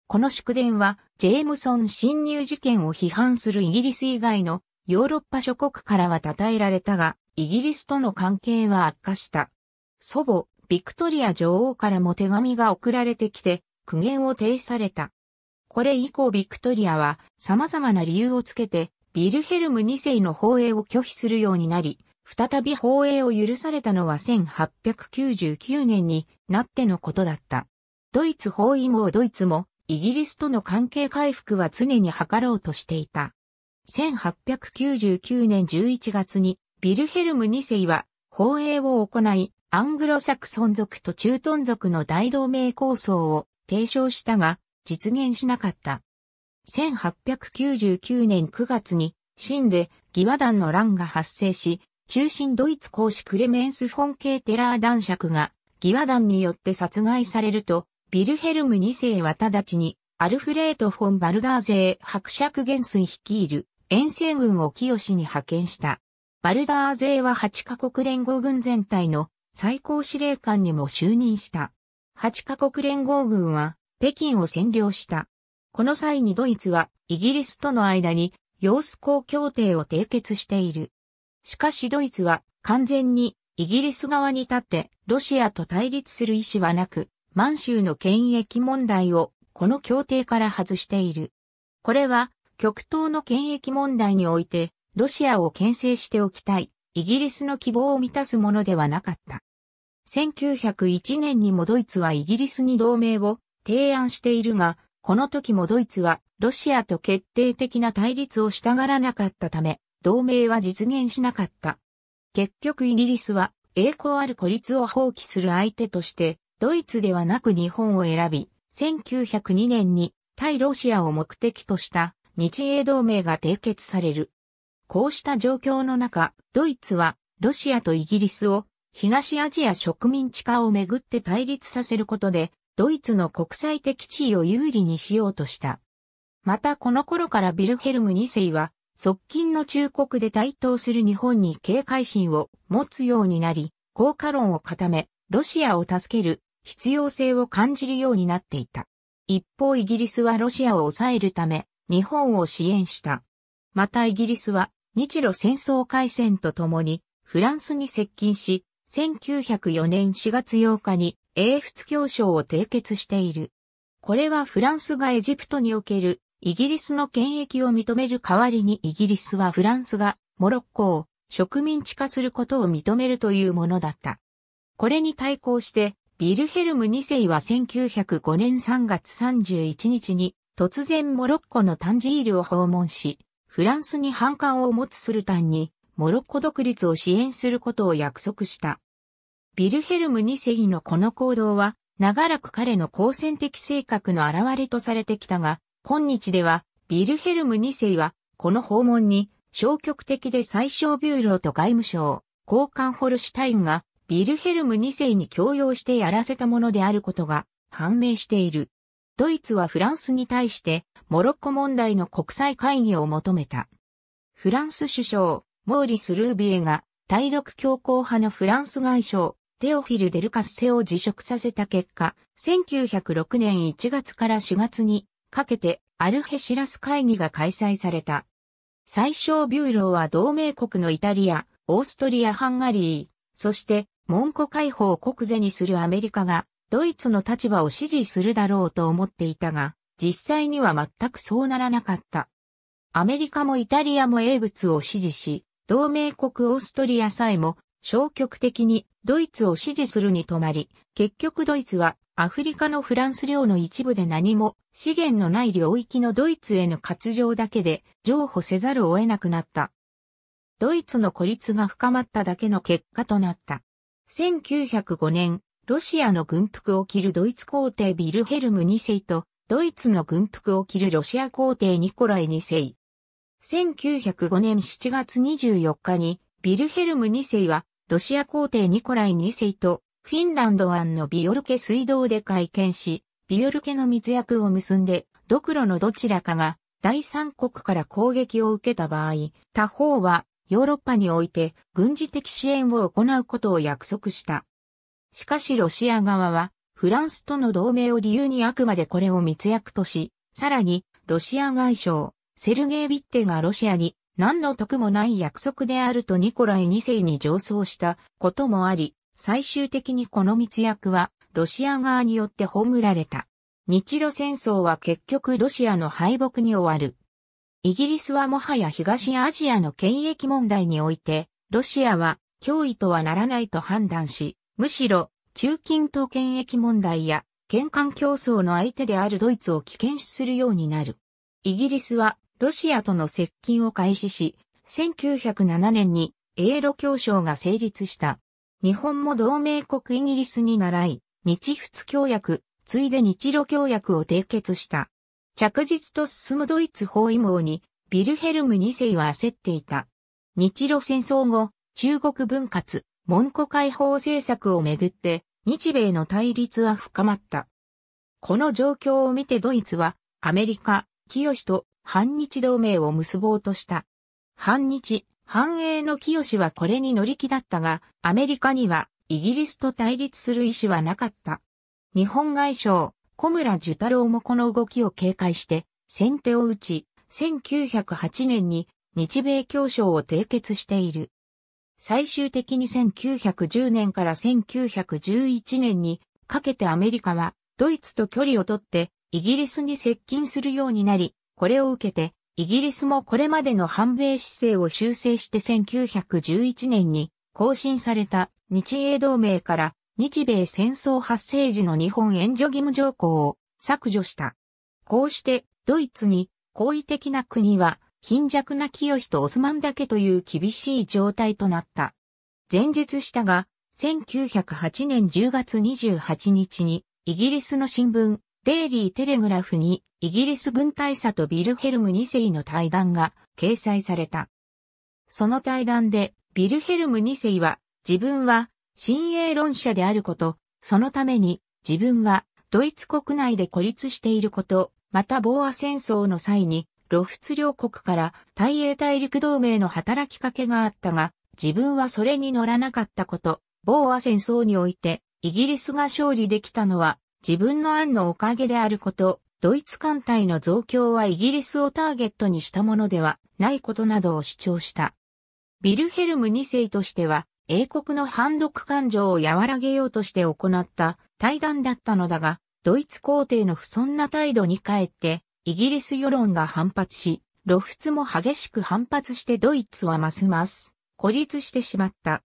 この祝電は、ジェームソン侵入事件を批判するイギリス以外のヨーロッパ諸国からは称えられたが、イギリスとの関係は悪化した。祖母、ビクトリア女王からも手紙が送られてきて、苦言を呈された。これ以降ビクトリアは様々な理由をつけて、ビルヘルム2世の放映を拒否するようになり、再び放映を許されたのは1899年になってのことだった。ドイツ包囲網ドイツも、イギリスとの関係回復は常に図ろうとしていた。1899年11月に、ビルヘルム2世は、放映を行い、アングロサクソン族と中ン族の大同盟構想を提唱したが、実現しなかった。1899年9月に、真で義和団の乱が発生し、中心ドイツ公使クレメンス・フォン・ケーテラー男爵が義和団によって殺害されると、ビルヘルム2世は直ちに、アルフレート・フォン・バルダーゼー伯爵元帥率いる遠征軍を清に派遣した。バルダーゼーは8カ国連合軍全体の最高司令官にも就任した。8カ国連合軍は北京を占領した。この際にドイツはイギリスとの間に様子ス協定を締結している。しかしドイツは完全にイギリス側に立ってロシアと対立する意思はなく、満州の権益問題をこの協定から外している。これは極東の権益問題においてロシアを牽制しておきたいイギリスの希望を満たすものではなかった。1901年にもドイツはイギリスに同盟を提案しているが、この時もドイツはロシアと決定的な対立をしたがらなかったため、同盟は実現しなかった。結局イギリスは栄光ある孤立を放棄する相手としてドイツではなく日本を選び、1902年に対ロシアを目的とした日英同盟が締結される。こうした状況の中、ドイツはロシアとイギリスを東アジア植民地化をめぐって対立させることで、ドイツの国際的地位を有利にしようとした。またこの頃からビルヘルム2世は、側近の忠告で台頭する日本に警戒心を持つようになり、効果論を固め、ロシアを助ける必要性を感じるようになっていた。一方イギリスはロシアを抑えるため日本を支援した。またイギリスは日露戦争開戦とともにフランスに接近し、1904年4月8日に英仏協商を締結している。これはフランスがエジプトにおけるイギリスの権益を認める代わりにイギリスはフランスがモロッコを植民地化することを認めるというものだった。これに対抗して、ビルヘルム2世は1905年3月31日に突然モロッコのタンジールを訪問し、フランスに反感を持つスルタンにモロッコ独立を支援することを約束した。ビルヘルム2世のこの行動は、長らく彼の好戦的性格の表れとされてきたが、今日では、ビルヘルム2世は、この訪問に、消極的で最小ビューローと外務省、交換ホルシュタインが、ビルヘルム2世に強要してやらせたものであることが判明している。ドイツはフランスに対してモロッコ問題の国際会議を求めた。フランス首相、モーリス・ルービエが対独強硬派のフランス外相、テオフィル・デルカッセを辞職させた結果、1906年1月から4月にかけてアルヘシラス会議が開催された。最小ビューローは同盟国のイタリア、オーストリア・ハンガリー、そして文庫解放国是にするアメリカが、ドイツの立場を支持するだろうと思っていたが、実際には全くそうならなかった。アメリカもイタリアも英仏を支持し、同盟国オーストリアさえも消極的にドイツを支持するに止まり、結局ドイツはアフリカのフランス領の一部で何も資源のない領域のドイツへの割譲だけで譲歩せざるを得なくなった。ドイツの孤立が深まっただけの結果となった。1905年、ロシアの軍服を着るドイツ皇帝ビルヘルム2世と、ドイツの軍服を着るロシア皇帝ニコライ2世。1905年7月24日に、ビルヘルム2世は、ロシア皇帝ニコライ2世と、フィンランド湾のビオルケ水道で会見し、ビオルケの密約を結んで、ドクロのどちらかが、第三国から攻撃を受けた場合、他方はヨーロッパにおいて軍事的支援を行うことを約束した。しかしロシア側は、フランスとの同盟を理由にあくまでこれを密約とし、さらに、ロシア外相、セルゲイ・ビッテがロシアに何の得もない約束であるとニコライ2世に上奏したこともあり、最終的にこの密約はロシア側によって葬られた。日露戦争は結局ロシアの敗北に終わる。イギリスはもはや東アジアの権益問題において、ロシアは脅威とはならないと判断し、むしろ中近東権益問題や玄関競争の相手であるドイツを危険視するようになる。イギリスはロシアとの接近を開始し、1907年に英露協商が成立した。日本も同盟国イギリスに倣い、日仏協約、ついで日露協約を締結した。着実と進むドイツ包囲網に、ビルヘルム2世は焦っていた。日露戦争後、中国分割、文庫解放政策をめぐって、日米の対立は深まった。この状況を見てドイツは、アメリカ、清と反日同盟を結ぼうとした。反日、反英の清はこれに乗り気だったが、アメリカにはイギリスと対立する意思はなかった。日本外相、小村寿太郎もこの動きを警戒して、先手を打ち、1908年に日米協商を締結している。最終的に1910年から1911年にかけてアメリカはドイツと距離をとってイギリスに接近するようになり、これを受けてイギリスもこれまでの反米姿勢を修正して1911年に更新された日英同盟から日米戦争発生時の日本援助義務条項を削除した。こうして、ドイツに、好意的な国は、貧弱な清とオスマンだけという厳しい状態となった。前述したが、1908年10月28日に、イギリスの新聞、デイリー・テレグラフに、イギリス軍大佐とビルヘルム2世の対談が掲載された。その対談で、ビルヘルム2世は、自分は新英論者であること、そのために自分はドイツ国内で孤立していること、またボーア戦争の際に、露出両国から大英大陸同盟の働きかけがあったが、自分はそれに乗らなかったこと、ボーア戦争において、イギリスが勝利できたのは、自分の案のおかげであること、ドイツ艦隊の増強はイギリスをターゲットにしたものではないことなどを主張した。ビルヘルム2世としては、英国の反独感情を和らげようとして行った対談だったのだが、ドイツ皇帝の不遜な態度に帰って、イギリス世論が反発し、露出も激しく反発してドイツはますます孤立してしまった。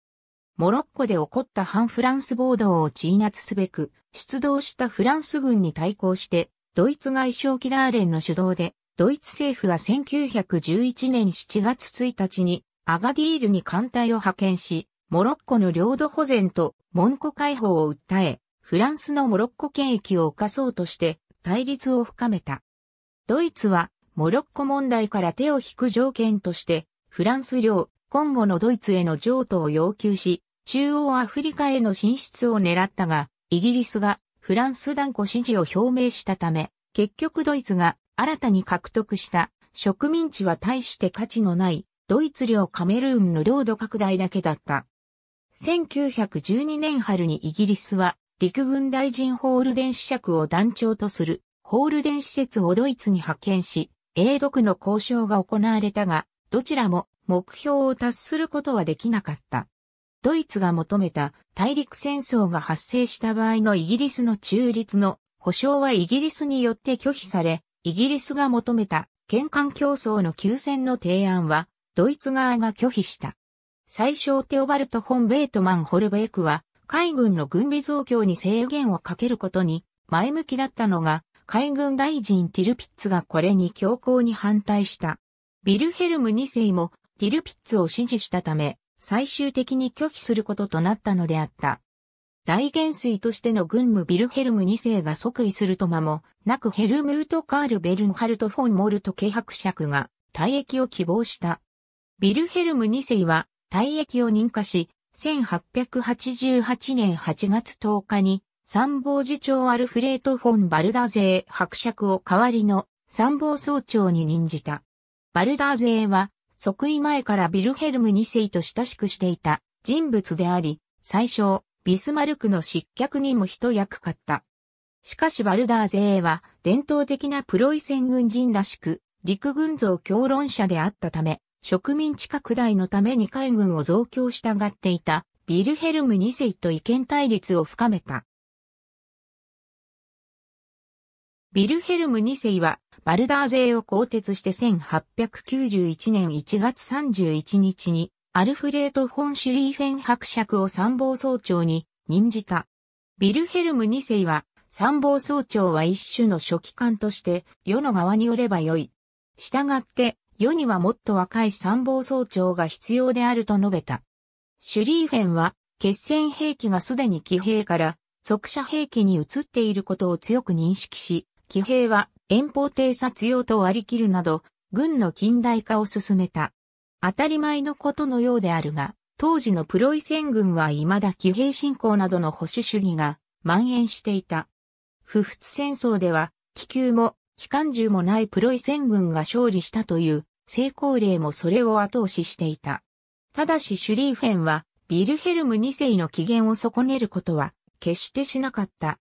モロッコで起こった反フランス暴動を鎮圧すべく、出動したフランス軍に対抗して、ドイツ外相キラーレンの主導で、ドイツ政府は1911年7月1日にアガディールに艦隊を派遣し、モロッコの領土保全と門戸解放を訴え、フランスのモロッコ権益を犯そうとして対立を深めた。ドイツはモロッコ問題から手を引く条件としてフランス領コンゴのドイツへの譲渡を要求し、中央アフリカへの進出を狙ったが、イギリスがフランス断固支持を表明したため、結局ドイツが新たに獲得した植民地は大して価値のないドイツ領カメルーンの領土拡大だけだった。1912年春にイギリスは陸軍大臣ホールデン施爵を団長とするホールデン施設をドイツに派遣し、英独の交渉が行われたが、どちらも目標を達することはできなかった。ドイツが求めた大陸戦争が発生した場合のイギリスの中立の保障はイギリスによって拒否され、イギリスが求めた県間競争の休戦の提案はドイツ側が拒否した。最小テオバルト・フォン・ベートマン・ホルベークは、海軍の軍備増強に制限をかけることに前向きだったのが、海軍大臣ティルピッツがこれに強硬に反対した。ビルヘルム2世もティルピッツを支持したため、最終的に拒否することとなったのであった。大元帥としての軍務ビルヘルム2世が即位すると間もなくヘルムート・カール・ベルンハルト・フォン・モルト・ケ伯爵が退役を希望した。ビルヘルム2世は退役を認可し、1888年8月10日に参謀次長アルフレート・フォン・バルダーゼー伯爵を代わりの参謀総長に任じた。バルダーゼーは即位前からビルヘルム2世と親しくしていた人物であり、最初、ビスマルクの失脚にも一役買った。しかしバルダーゼーは伝統的なプロイセン軍人らしく、陸軍像強論者であったため、植民地拡大のために海軍を増強したがっていたビルヘルム2世と意見対立を深めた。ビルヘルム2世はバルダー勢を更迭して1891年1月31日にアルフレート・フォン・シュリーフェン伯爵を参謀総長に任じた。ビルヘルム2世は参謀総長は一種の書記官として世の側によればよい。従って世にはもっと若い参謀総長が必要であると述べた。シュリーフェンは、決戦兵器がすでに騎兵から速射兵器に移っていることを強く認識し、騎兵は遠方偵察用と割り切るなど、軍の近代化を進めた。当たり前のことのようであるが、当時のプロイセン軍は未だ騎兵侵攻などの保守主義が蔓延していた。不仏戦争では、気球も機関銃もないプロイセン軍が勝利したという成功例もそれを後押ししていた。ただしシュリーフェンは、ビルヘルム2世の機嫌を損ねることは、決してしなかった。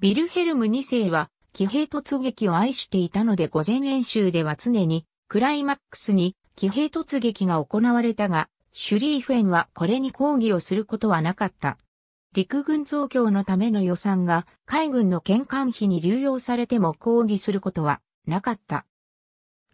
ビルヘルム2世は、騎兵突撃を愛していたので午前演習では常に、クライマックスに、騎兵突撃が行われたが、シュリーフェンはこれに抗議をすることはなかった。陸軍増強のための予算が海軍の玄関費に流用されても抗議することはなかった。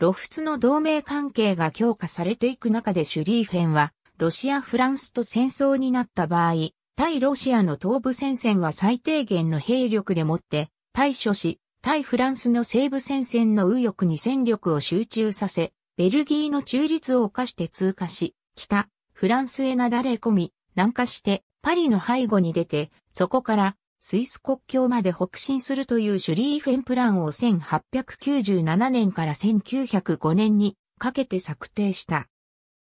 露仏の同盟関係が強化されていく中でシュリーフェンは、ロシア・フランスと戦争になった場合、対ロシアの東部戦線は最低限の兵力でもって対処し、対フランスの西部戦線の右翼に戦力を集中させ、ベルギーの中立を犯して通過し、北、フランスへなだれ込み、南下して、パリの背後に出て、そこからスイス国境まで北進するというシュリーフェンプランを1897年から1905年にかけて策定した。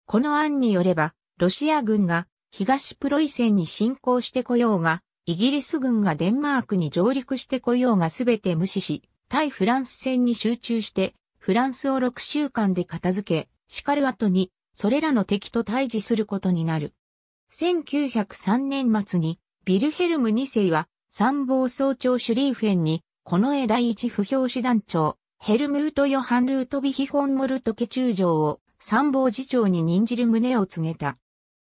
この案によれば、ロシア軍が東プロイセンに侵攻してこようが、イギリス軍がデンマークに上陸してこようがすべて無視し、対フランス戦に集中して、フランスを6週間で片付け、叱る後に、それらの敵と対峙することになる。1903年末に、ビルヘルム2世は参謀総長シュリーフェンに、この絵第一不評師団長、ヘルムート・ヨハン・ルート・ビヒ・フォン・モルトケ中将を参謀次長に任じる旨を告げた。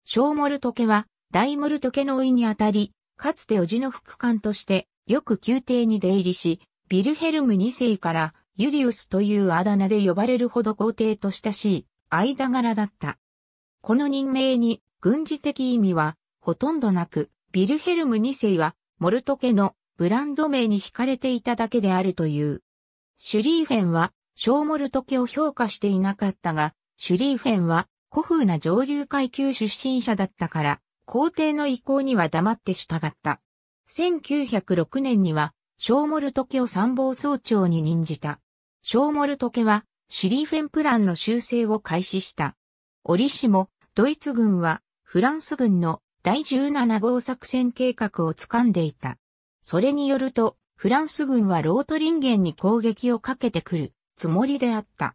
小モルトケは、大モルトケの老いにあたり、かつて叔父の副官として、よく宮廷に出入りし、ビルヘルム2世からユリウスというあだ名で呼ばれるほど皇帝と親しい間柄だった。この任命に軍事的意味はほとんどなく、ビルヘルム2世はモルトケのブランド名に惹かれていただけであるという。シュリーフェンは小モルトケを評価していなかったが、シュリーフェンは古風な上流階級出身者だったから、皇帝の意向には黙って従った。1906年には、小モルトケを参謀総長に任じた。小モルトケは、シュリーフェンプランの修正を開始した。折しも、ドイツ軍は、フランス軍の第17号作戦計画を掴んでいた。それによると、フランス軍はロートリンゲンに攻撃をかけてくるつもりであった。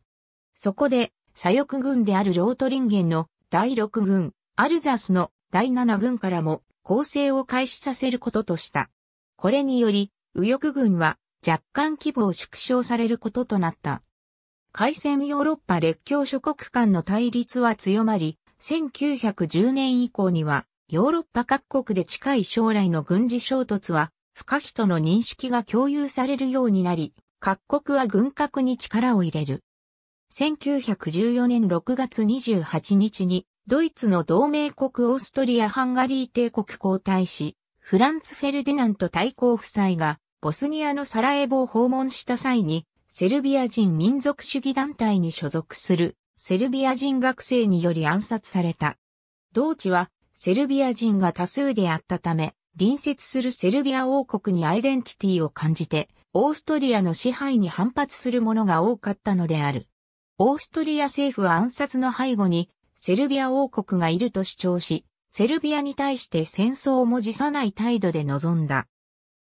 そこで、左翼軍であるロートリンゲンの第6軍、アルザスの第7軍からも攻勢を開始させることとした。これにより、右翼軍は若干規模を縮小されることとなった。海戦ヨーロッパ列強諸国間の対立は強まり、1910年以降にはヨーロッパ各国で近い将来の軍事衝突は不可避との認識が共有されるようになり、各国は軍拡に力を入れる。1914年6月28日に、ドイツの同盟国オーストリア・ハンガリー帝国交代し、フランツ・フェルディナント大公夫妻が、ボスニアのサラエボを訪問した際に、セルビア人民族主義団体に所属する、セルビア人学生により暗殺された。同地は、セルビア人が多数であったため、隣接するセルビア王国にアイデンティティを感じて、オーストリアの支配に反発する者が多かったのである。オーストリア政府は暗殺の背後に、セルビア王国がいると主張し、セルビアに対して戦争も辞さない態度で臨んだ。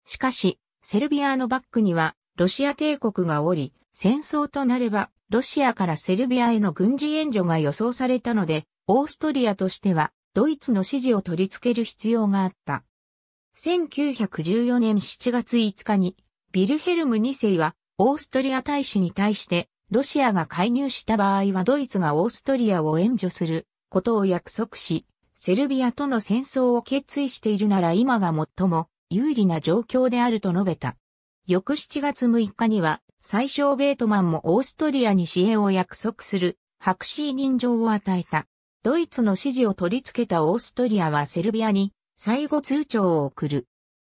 しかし、セルビアのバックには、ロシア帝国がおり、戦争となれば、ロシアからセルビアへの軍事援助が予想されたので、オーストリアとしては、ドイツの支持を取り付ける必要があった。1914年7月5日に、ビルヘルム2世は、オーストリア大使に対して、ロシアが介入した場合はドイツがオーストリアを援助することを約束し、セルビアとの戦争を決意しているなら今が最も有利な状況であると述べた。翌7月6日には、最小ベートマンもオーストリアに支援を約束する白紙委任状を与えた。ドイツの支持を取り付けたオーストリアはセルビアに最後通帳を送る。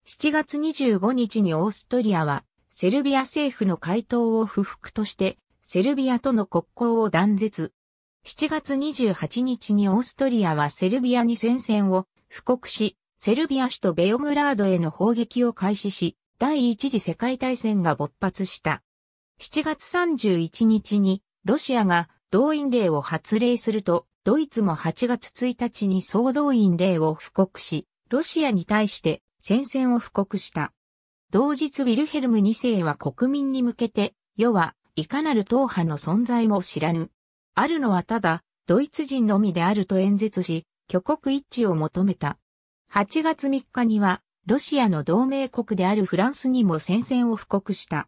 7月25日にオーストリアはセルビア政府の回答を不服としてセルビアとの国交を断絶。7月28日にオーストリアはセルビアに戦線を布告し、セルビア首都ベオグラードへの砲撃を開始し、第一次世界大戦が勃発した。7月31日にロシアが動員令を発令すると、ドイツも8月1日に総動員令を布告し、ロシアに対して戦線を布告した。同日ウィルヘルム2世は国民に向けて、世はいかなる党派の存在も知らぬ。あるのはただ、ドイツ人のみであると演説し、挙国一致を求めた。8月3日には、ロシアの同盟国であるフランスにも戦線を布告した。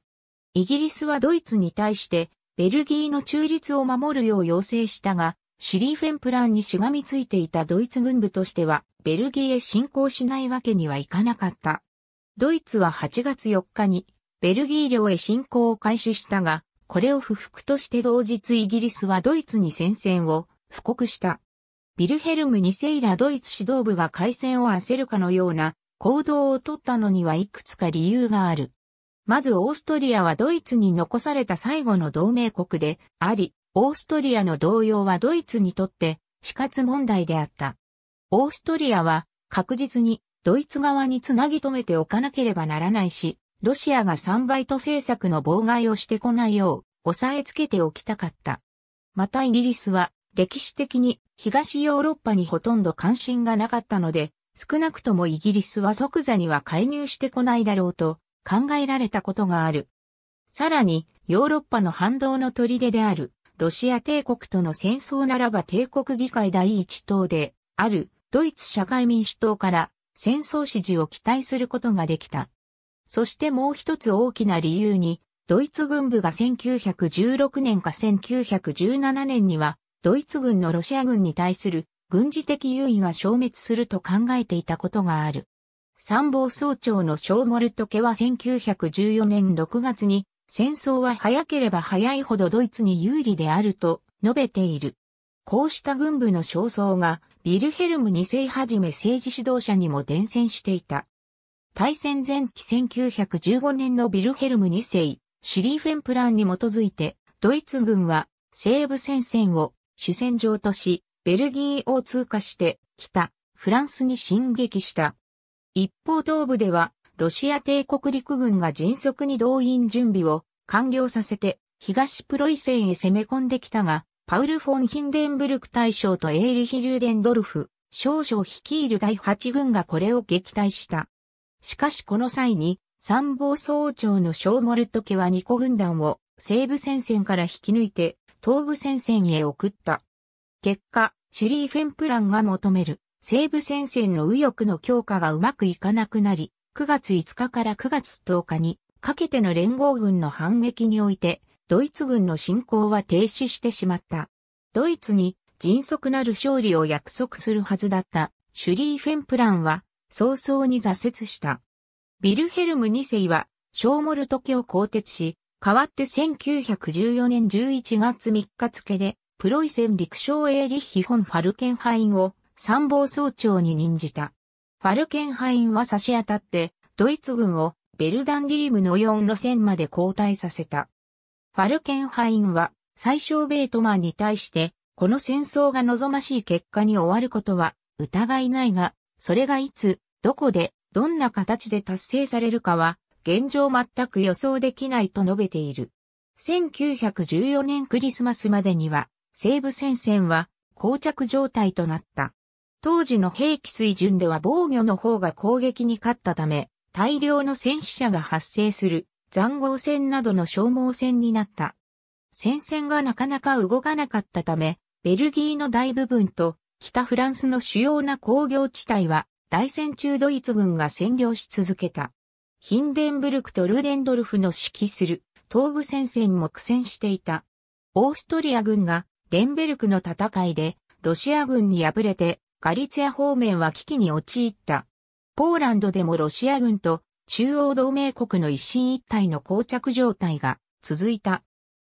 イギリスはドイツに対して、ベルギーの中立を守るよう要請したが、シュリーフェンプランにしがみついていたドイツ軍部としては、ベルギーへ侵攻しないわけにはいかなかった。ドイツは8月4日に、ベルギー領へ侵攻を開始したが、これを不服として同日イギリスはドイツに戦線を布告した。ビルヘルム2世らドイツ指導部が開戦を焦るかのような行動をとったのにはいくつか理由がある。まずオーストリアはドイツに残された最後の同盟国であり、オーストリアの動揺はドイツにとって死活問題であった。オーストリアは確実にドイツ側につなぎ止めておかなければならないし、ロシアが3バイト政策の妨害をしてこないよう押さえつけておきたかった。またイギリスは歴史的に東ヨーロッパにほとんど関心がなかったので、少なくともイギリスは即座には介入してこないだろうと考えられたことがある。さらに、ヨーロッパの反動の砦であるロシア帝国との戦争ならば帝国議会第一党で、あるドイツ社会民主党から戦争支持を期待することができた。そしてもう一つ大きな理由に、ドイツ軍部が1916年か1917年には、ドイツ軍のロシア軍に対する軍事的優位が消滅すると考えていたことがある。参謀総長のショーモルト家は1914年6月に戦争は早ければ早いほどドイツに有利であると述べている。こうした軍部の焦燥が、ビルヘルム2世はじめ政治指導者にも伝染していた。大戦前期1915年のビルヘルム2世、シュリーフェンプランに基づいて、ドイツ軍は西部戦線を主戦場とし、ベルギーを通過して北、フランスに進撃した。一方東部ではロシア帝国陸軍が迅速に動員準備を完了させて、東プロイセンへ攻め込んできたが、パウル・フォン・ヒンデンブルク大将とエーリヒ・ルーデンドルフ、少々率いる第8軍がこれを撃退した。しかしこの際に、参謀総長のショーモルト家は2個軍団を西部戦線から引き抜いて東部戦線へ送った。結果、シュリーフェンプランが求める西部戦線の右翼の強化がうまくいかなくなり、9月5日から9月10日にかけての連合軍の反撃において、ドイツ軍の侵攻は停止してしまった。ドイツに迅速なる勝利を約束するはずだったシュリーフェンプランは早々に挫折した。ビルヘルム2世はショーモルト家を更迭し、代わって1914年11月3日付でプロイセン陸将エーリッヒ・ホン・ファルケンハインを参謀総長に任じた。ファルケンハインは差し当たって、ドイツ軍をベルダンリームの4路線まで後退させた。ファルケンハインは、最小ベートマンに対して、この戦争が望ましい結果に終わることは疑いないが、それがいつ、どこで、どんな形で達成されるかは、現状全く予想できないと述べている。1914年クリスマスまでには、西部戦線は、膠着状態となった。当時の兵器水準では防御の方が攻撃に勝ったため、大量の戦死者が発生する、残壕戦などの消耗戦になった。戦線がなかなか動かなかったため、ベルギーの大部分と北フランスの主要な工業地帯は、大戦中ドイツ軍が占領し続けた。ヒンデンブルクとルーデンドルフの指揮する東部戦線も苦戦していた。オーストリア軍がレンベルクの戦いでロシア軍に敗れてガリツィア方面は危機に陥った。ポーランドでもロシア軍と中央同盟国の一進一退の膠着状態が続いた。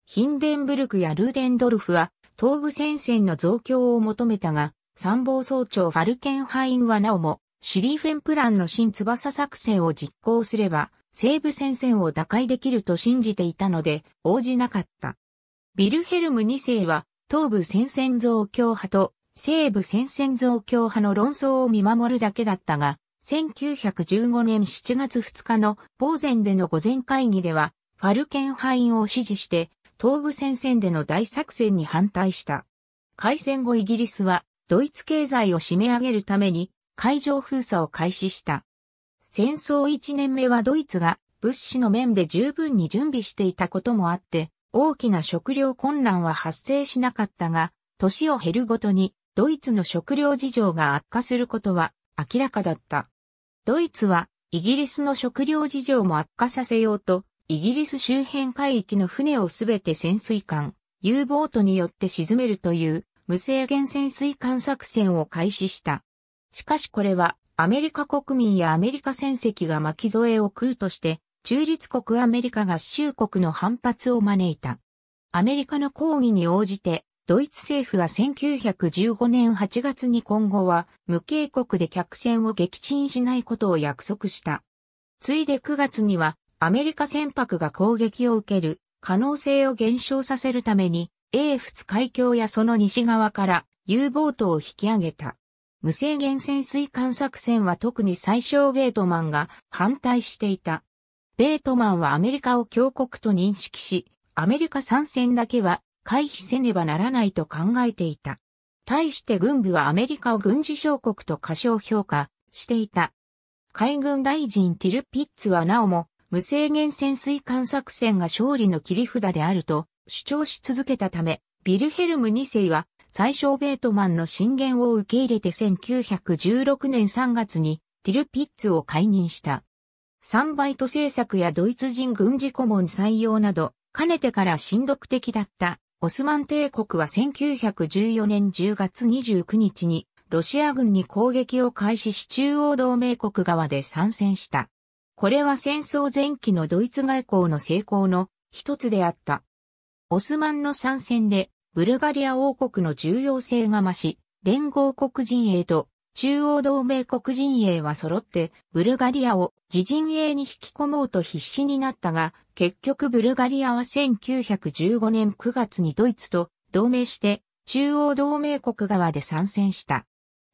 ヒンデンブルクやルーデンドルフは東部戦線の増強を求めたが、参謀総長ファルケンハインはなおも、シュリーフェンプランの新翼作戦を実行すれば、西部戦線を打開できると信じていたので、応じなかった。ビルヘルム2世は、東部戦線増強派と西部戦線増強派の論争を見守るだけだったが、1915年7月2日のボーゼンでの午前会議では、ファルケンハインを支持して、東部戦線での大作戦に反対した。開戦後イギリスは、ドイツ経済を締め上げるために、海上封鎖を開始した。戦争1年目はドイツが物資の面で十分に準備していたこともあって、大きな食糧混乱は発生しなかったが、年を減るごとにドイツの食料事情が悪化することは明らかだった。ドイツはイギリスの食料事情も悪化させようと、イギリス周辺海域の船をすべて潜水艦、U ボートによって沈めるという無制限潜水艦作戦を開始した。しかしこれはアメリカ国民やアメリカ船籍が巻き添えを食うとして、中立国アメリカが衆国の反発を招いた。アメリカの抗議に応じてドイツ政府は1915年8月に今後は無警告で客船を撃沈しないことを約束した。ついで9月にはアメリカ船舶が攻撃を受ける可能性を減少させるために英仏海峡やその西側から U ボートを引き上げた。無制限潜水艦作戦は特に最小ベートマンが反対していた。ベートマンはアメリカを強国と認識し、アメリカ参戦だけは回避せねばならないと考えていた。対して軍部はアメリカを軍事小国と過小評価していた。海軍大臣ティルピッツはなおも無制限潜水艦作戦が勝利の切り札であると主張し続けたため、ビルヘルム2世は最小ベートマンの進言を受け入れて1916年3月にティルピッツを解任した。サンバイト政策やドイツ人軍事顧問採用など、かねてから深読的だったオスマン帝国は1914年10月29日にロシア軍に攻撃を開始し中央同盟国側で参戦した。これは戦争前期のドイツ外交の成功の一つであった。オスマンの参戦でブルガリア王国の重要性が増し、連合国陣営と中央同盟国陣営は揃ってブルガリアを自陣営に引き込もうと必死になったが、結局ブルガリアは1915年9月にドイツと同盟して中央同盟国側で参戦した。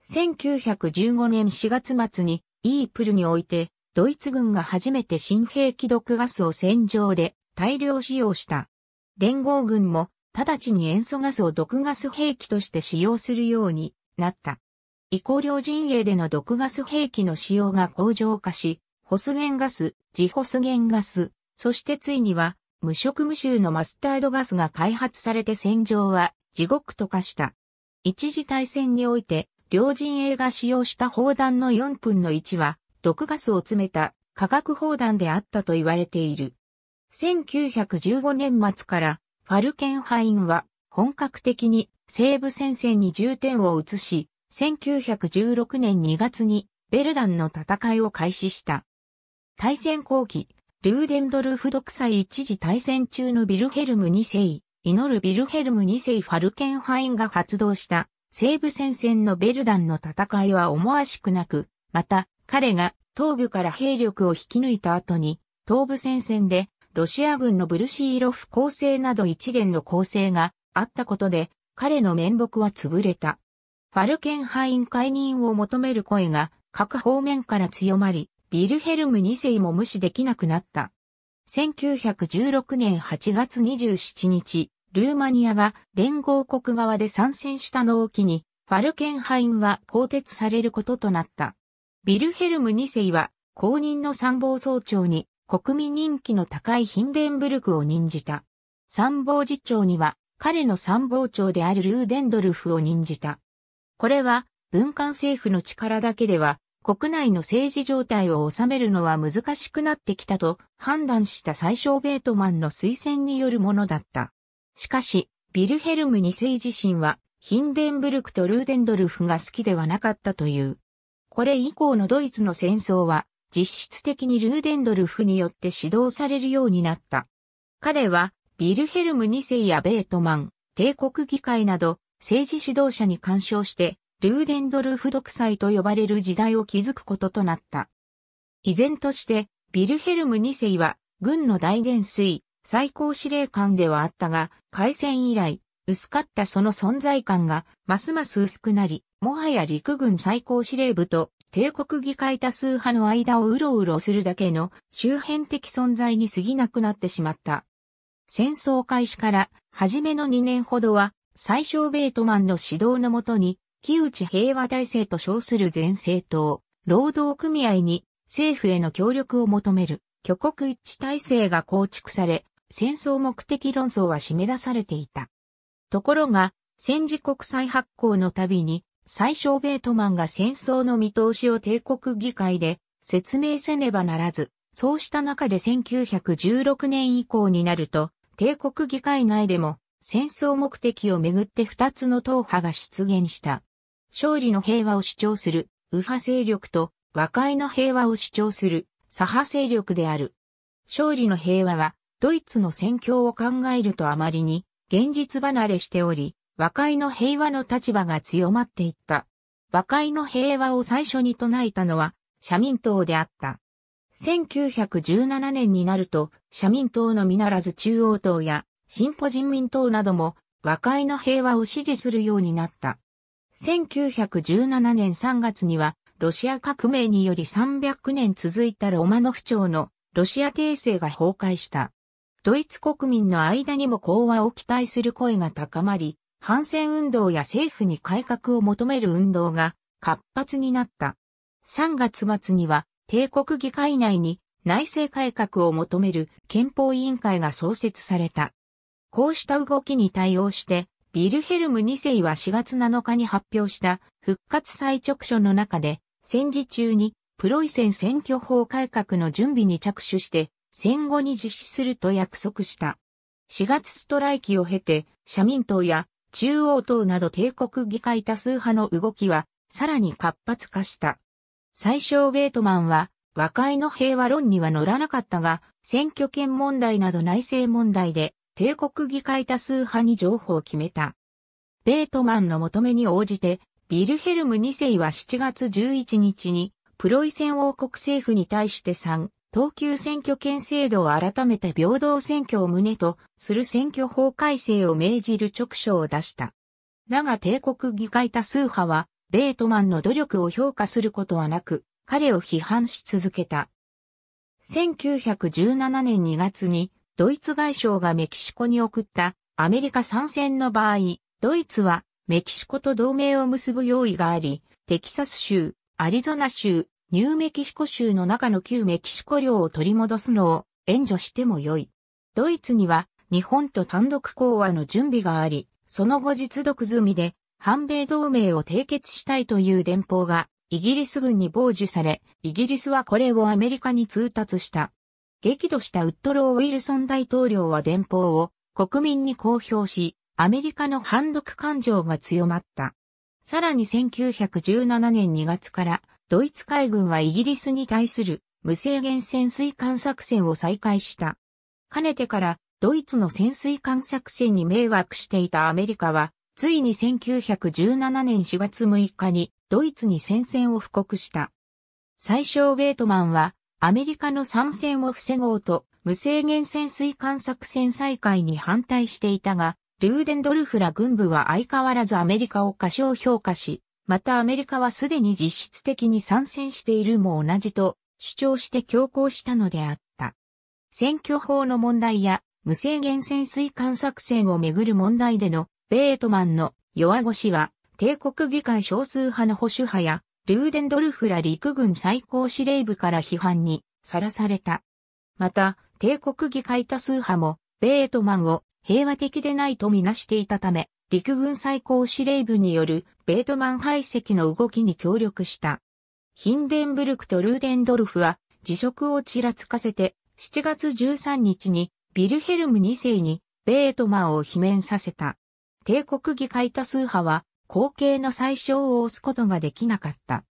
1915年4月末にイープルにおいてドイツ軍が初めて新兵器毒ガスを戦場で大量使用した。連合軍も直ちに塩素ガスを毒ガス兵器として使用するようになった。移行両陣営での毒ガス兵器の使用が向上化し、ホスゲンガス、ジホスゲンガス、そしてついには、無色無臭のマスタードガスが開発されて戦場は地獄と化した。一次大戦において、両陣営が使用した砲弾の4分の1は、毒ガスを詰めた化学砲弾であったと言われている。1915年末から、ファルケンハインは本格的に西部戦線に重点を移し、1916年2月にベルダンの戦いを開始した。大戦後期、ルーデンドルフ独裁一時大戦中のビルヘルム2世、祈るビルヘルム2世ファルケンハインが発動した西部戦線のベルダンの戦いは思わしくなく、また彼が東部から兵力を引き抜いた後に東部戦線でロシア軍のブルシーロフ構成など一連の構成があったことで彼の面目は潰れた。ファルケンハイン解任を求める声が各方面から強まり、ビルヘルム2世も無視できなくなった。1916年8月27日、ルーマニアが連合国側で参戦したのを機に、ファルケンハインは更迭されることとなった。ビルヘルム2世は公認の参謀総長に国民人気の高いヒンデンブルクを任じた。参謀次長には彼の参謀長であるルーデンドルフを任じた。これは文官政府の力だけでは国内の政治状態を収めるのは難しくなってきたと判断した最小ベートマンの推薦によるものだった。しかし、ビルヘルム2世自身はヒンデンブルクとルーデンドルフが好きではなかったという。これ以降のドイツの戦争は実質的にルーデンドルフによって指導されるようになった。彼はビルヘルム2世やベートマン、帝国議会など政治指導者に干渉して、ルーデンドルフ独裁と呼ばれる時代を築くこととなった。依然として、ビルヘルム2世は、軍の大元帥、最高司令官ではあったが、開戦以来、薄かったその存在感が、ますます薄くなり、もはや陸軍最高司令部と帝国議会多数派の間をうろうろするだけの周辺的存在に過ぎなくなってしまった。戦争開始から初めの2年ほどは最小ベートマンの指導のもとに、木内平和体制と称する全政党、労働組合に政府への協力を求める挙国一致体制が構築され、戦争目的論争は締め出されていた。ところが、戦時国債発行のたびに、最小ベートマンが戦争の見通しを帝国議会で説明せねばならず、そうした中で1916年以降になると、帝国議会内でも戦争目的をめぐって二つの党派が出現した。勝利の平和を主張する右派勢力と和解の平和を主張する左派勢力である。勝利の平和はドイツの戦況を考えるとあまりに現実離れしており、和解の平和の立場が強まっていった。和解の平和を最初に唱えたのは社民党であった。1917年になると社民党のみならず中央党や進歩人民党なども和解の平和を支持するようになった。1917年3月には、ロシア革命により300年続いたロマノフ朝のロシア帝政が崩壊した。ドイツ国民の間にも講和を期待する声が高まり、反戦運動や政府に改革を求める運動が活発になった。3月末には帝国議会内に内政改革を求める憲法委員会が創設された。こうした動きに対応して、ビルヘルム2世は4月7日に発表した復活再直書の中で、戦時中にプロイセン選挙法改革の準備に着手して、戦後に実施すると約束した。4月ストライキを経て、社民党や中央党など帝国議会多数派の動きは、さらに活発化した。最小ベートマンは、和解の平和論には乗らなかったが、選挙権問題など内政問題で、帝国議会多数派に譲歩を決めた。ベートマンの求めに応じて、ビルヘルム2世は7月11日に、プロイセン王国政府に対して3、東急選挙権制度を改めて平等選挙を旨とする選挙法改正を命じる直書を出した。だが帝国議会多数派は、ベートマンの努力を評価することはなく、彼を批判し続けた。1917年2月にドイツ外相がメキシコに送ったアメリカ参戦の場合、ドイツはメキシコと同盟を結ぶ用意があり、テキサス州、アリゾナ州、ニューメキシコ州の中の旧メキシコ領を取り戻すのを援助してもよい。ドイツには日本と単独講和の準備があり、その後実読済みで、反米同盟を締結したいという電報が、イギリス軍に傍受され、イギリスはこれをアメリカに通達した。激怒したウッドロー・ウィルソン大統領は電報を国民に公表し、アメリカの反独感情が強まった。さらに1917年2月からドイツ海軍はイギリスに対する無制限潜水艦作戦を再開した。かねてからドイツの潜水艦作戦に迷惑していたアメリカは、ついに1917年4月6日にドイツに戦線を布告した。最小ベートマンはアメリカの参戦を防ごうと、無制限潜水艦作戦再開に反対していたが、ルーデンドルフら軍部は相変わらずアメリカを過小評価し、またアメリカはすでに実質的に参戦しているも同じと主張して強行したのであった。選挙法の問題や無制限潜水艦作戦をめぐる問題でのベートマンの弱腰は帝国議会少数派の保守派やルーデンドルフら陸軍最高司令部から批判にさらされた。また、帝国議会多数派も、ベートマンを平和的でないとみなしていたため、陸軍最高司令部によるベートマン排斥の動きに協力した。ヒンデンブルクとルーデンドルフは辞職をちらつかせて7月13日にビルヘルム2世にベートマンを罷免させた。帝国議会多数派は後継の最小を押すことができなかった。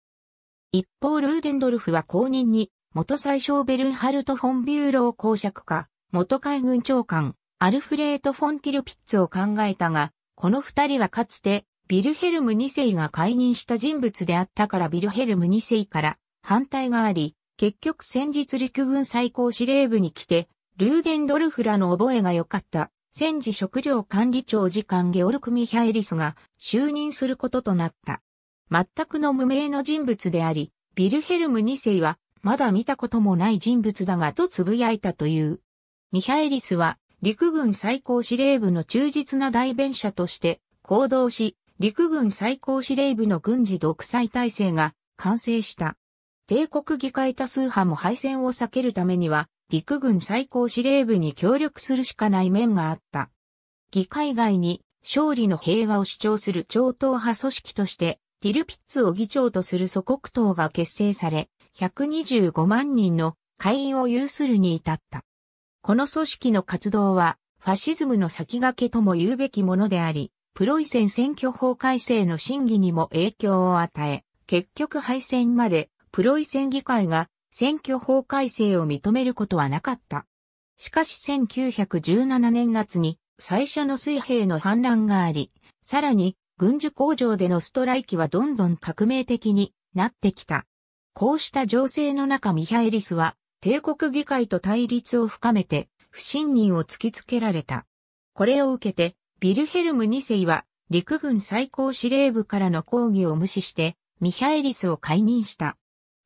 一方ルーデンドルフは後任に、元最小ベルンハルト・フォン・ビューロー公爵か、元海軍長官、アルフレート・フォンティルピッツを考えたが、この二人はかつて、ビルヘルム2世が解任した人物であったからビルヘルム2世から反対があり、結局戦日陸軍最高司令部に来て、ルーデンドルフらの覚えが良かった。戦時食料管理庁次官ゲオルク・ミヒャエリスが就任することとなった。全くの無名の人物であり、ビルヘルム2世はまだ見たこともない人物だがと呟いたという。ミヒャエリスは陸軍最高司令部の忠実な代弁者として行動し、陸軍最高司令部の軍事独裁体制が完成した。帝国議会多数派も敗戦を避けるためには、陸軍最高司令部に協力するしかない面があった。議会外に勝利の平和を主張する超党派組織として、ティルピッツを議長とする祖国党が結成され、125万人の会員を有するに至った。この組織の活動は、ファシズムの先駆けとも言うべきものであり、プロイセン選挙法改正の審議にも影響を与え、結局敗戦までプロイセン議会が選挙法改正を認めることはなかった。しかし1917年夏に最初の水兵の反乱があり、さらに軍需工場でのストライキはどんどん革命的になってきた。こうした情勢の中ミハエリスは帝国議会と対立を深めて不信任を突きつけられた。これを受けてビルヘルム2世は陸軍最高司令部からの抗議を無視してミハエリスを解任した。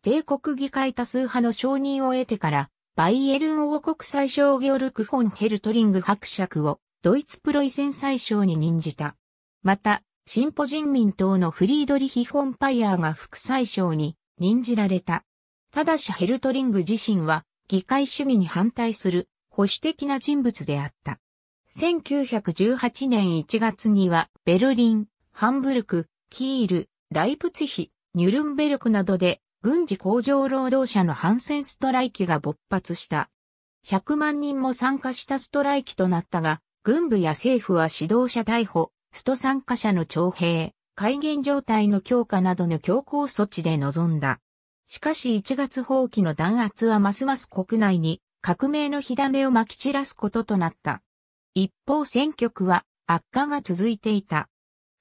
帝国議会多数派の承認を得てから、バイエルン王国最小ゲオルク・フォン・ヘルトリング伯爵をドイツプロイセン最小に任じた。また、進歩人民党のフリードリヒ・フォンパイアーが副最小に任じられた。ただしヘルトリング自身は議会主義に反対する保守的な人物であった。1918年1月にはベルリン、ハンブルク、キール、ライプツヒ、ニュルンベルクなどで軍事工場労働者の反戦ストライキが勃発した。100万人も参加したストライキとなったが、軍部や政府は指導者逮捕、スト参加者の徴兵、戒厳状態の強化などの強行措置で臨んだ。しかし1月放棄の弾圧はますます国内に革命の火種を撒き散らすこととなった。一方戦局は悪化が続いていた。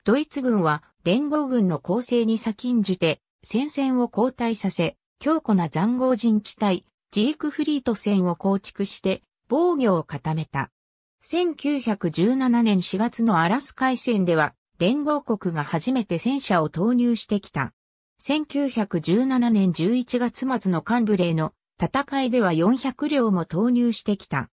ドイツ軍は連合軍の攻勢に先んじて戦線を後退させ、強固な残壕陣地帯、ジークフリート線を構築して防御を固めた。1917年4月のアラス海戦では、連合国が初めて戦車を投入してきた。1917年11月末のカンブレーの戦いでは400両も投入してきた。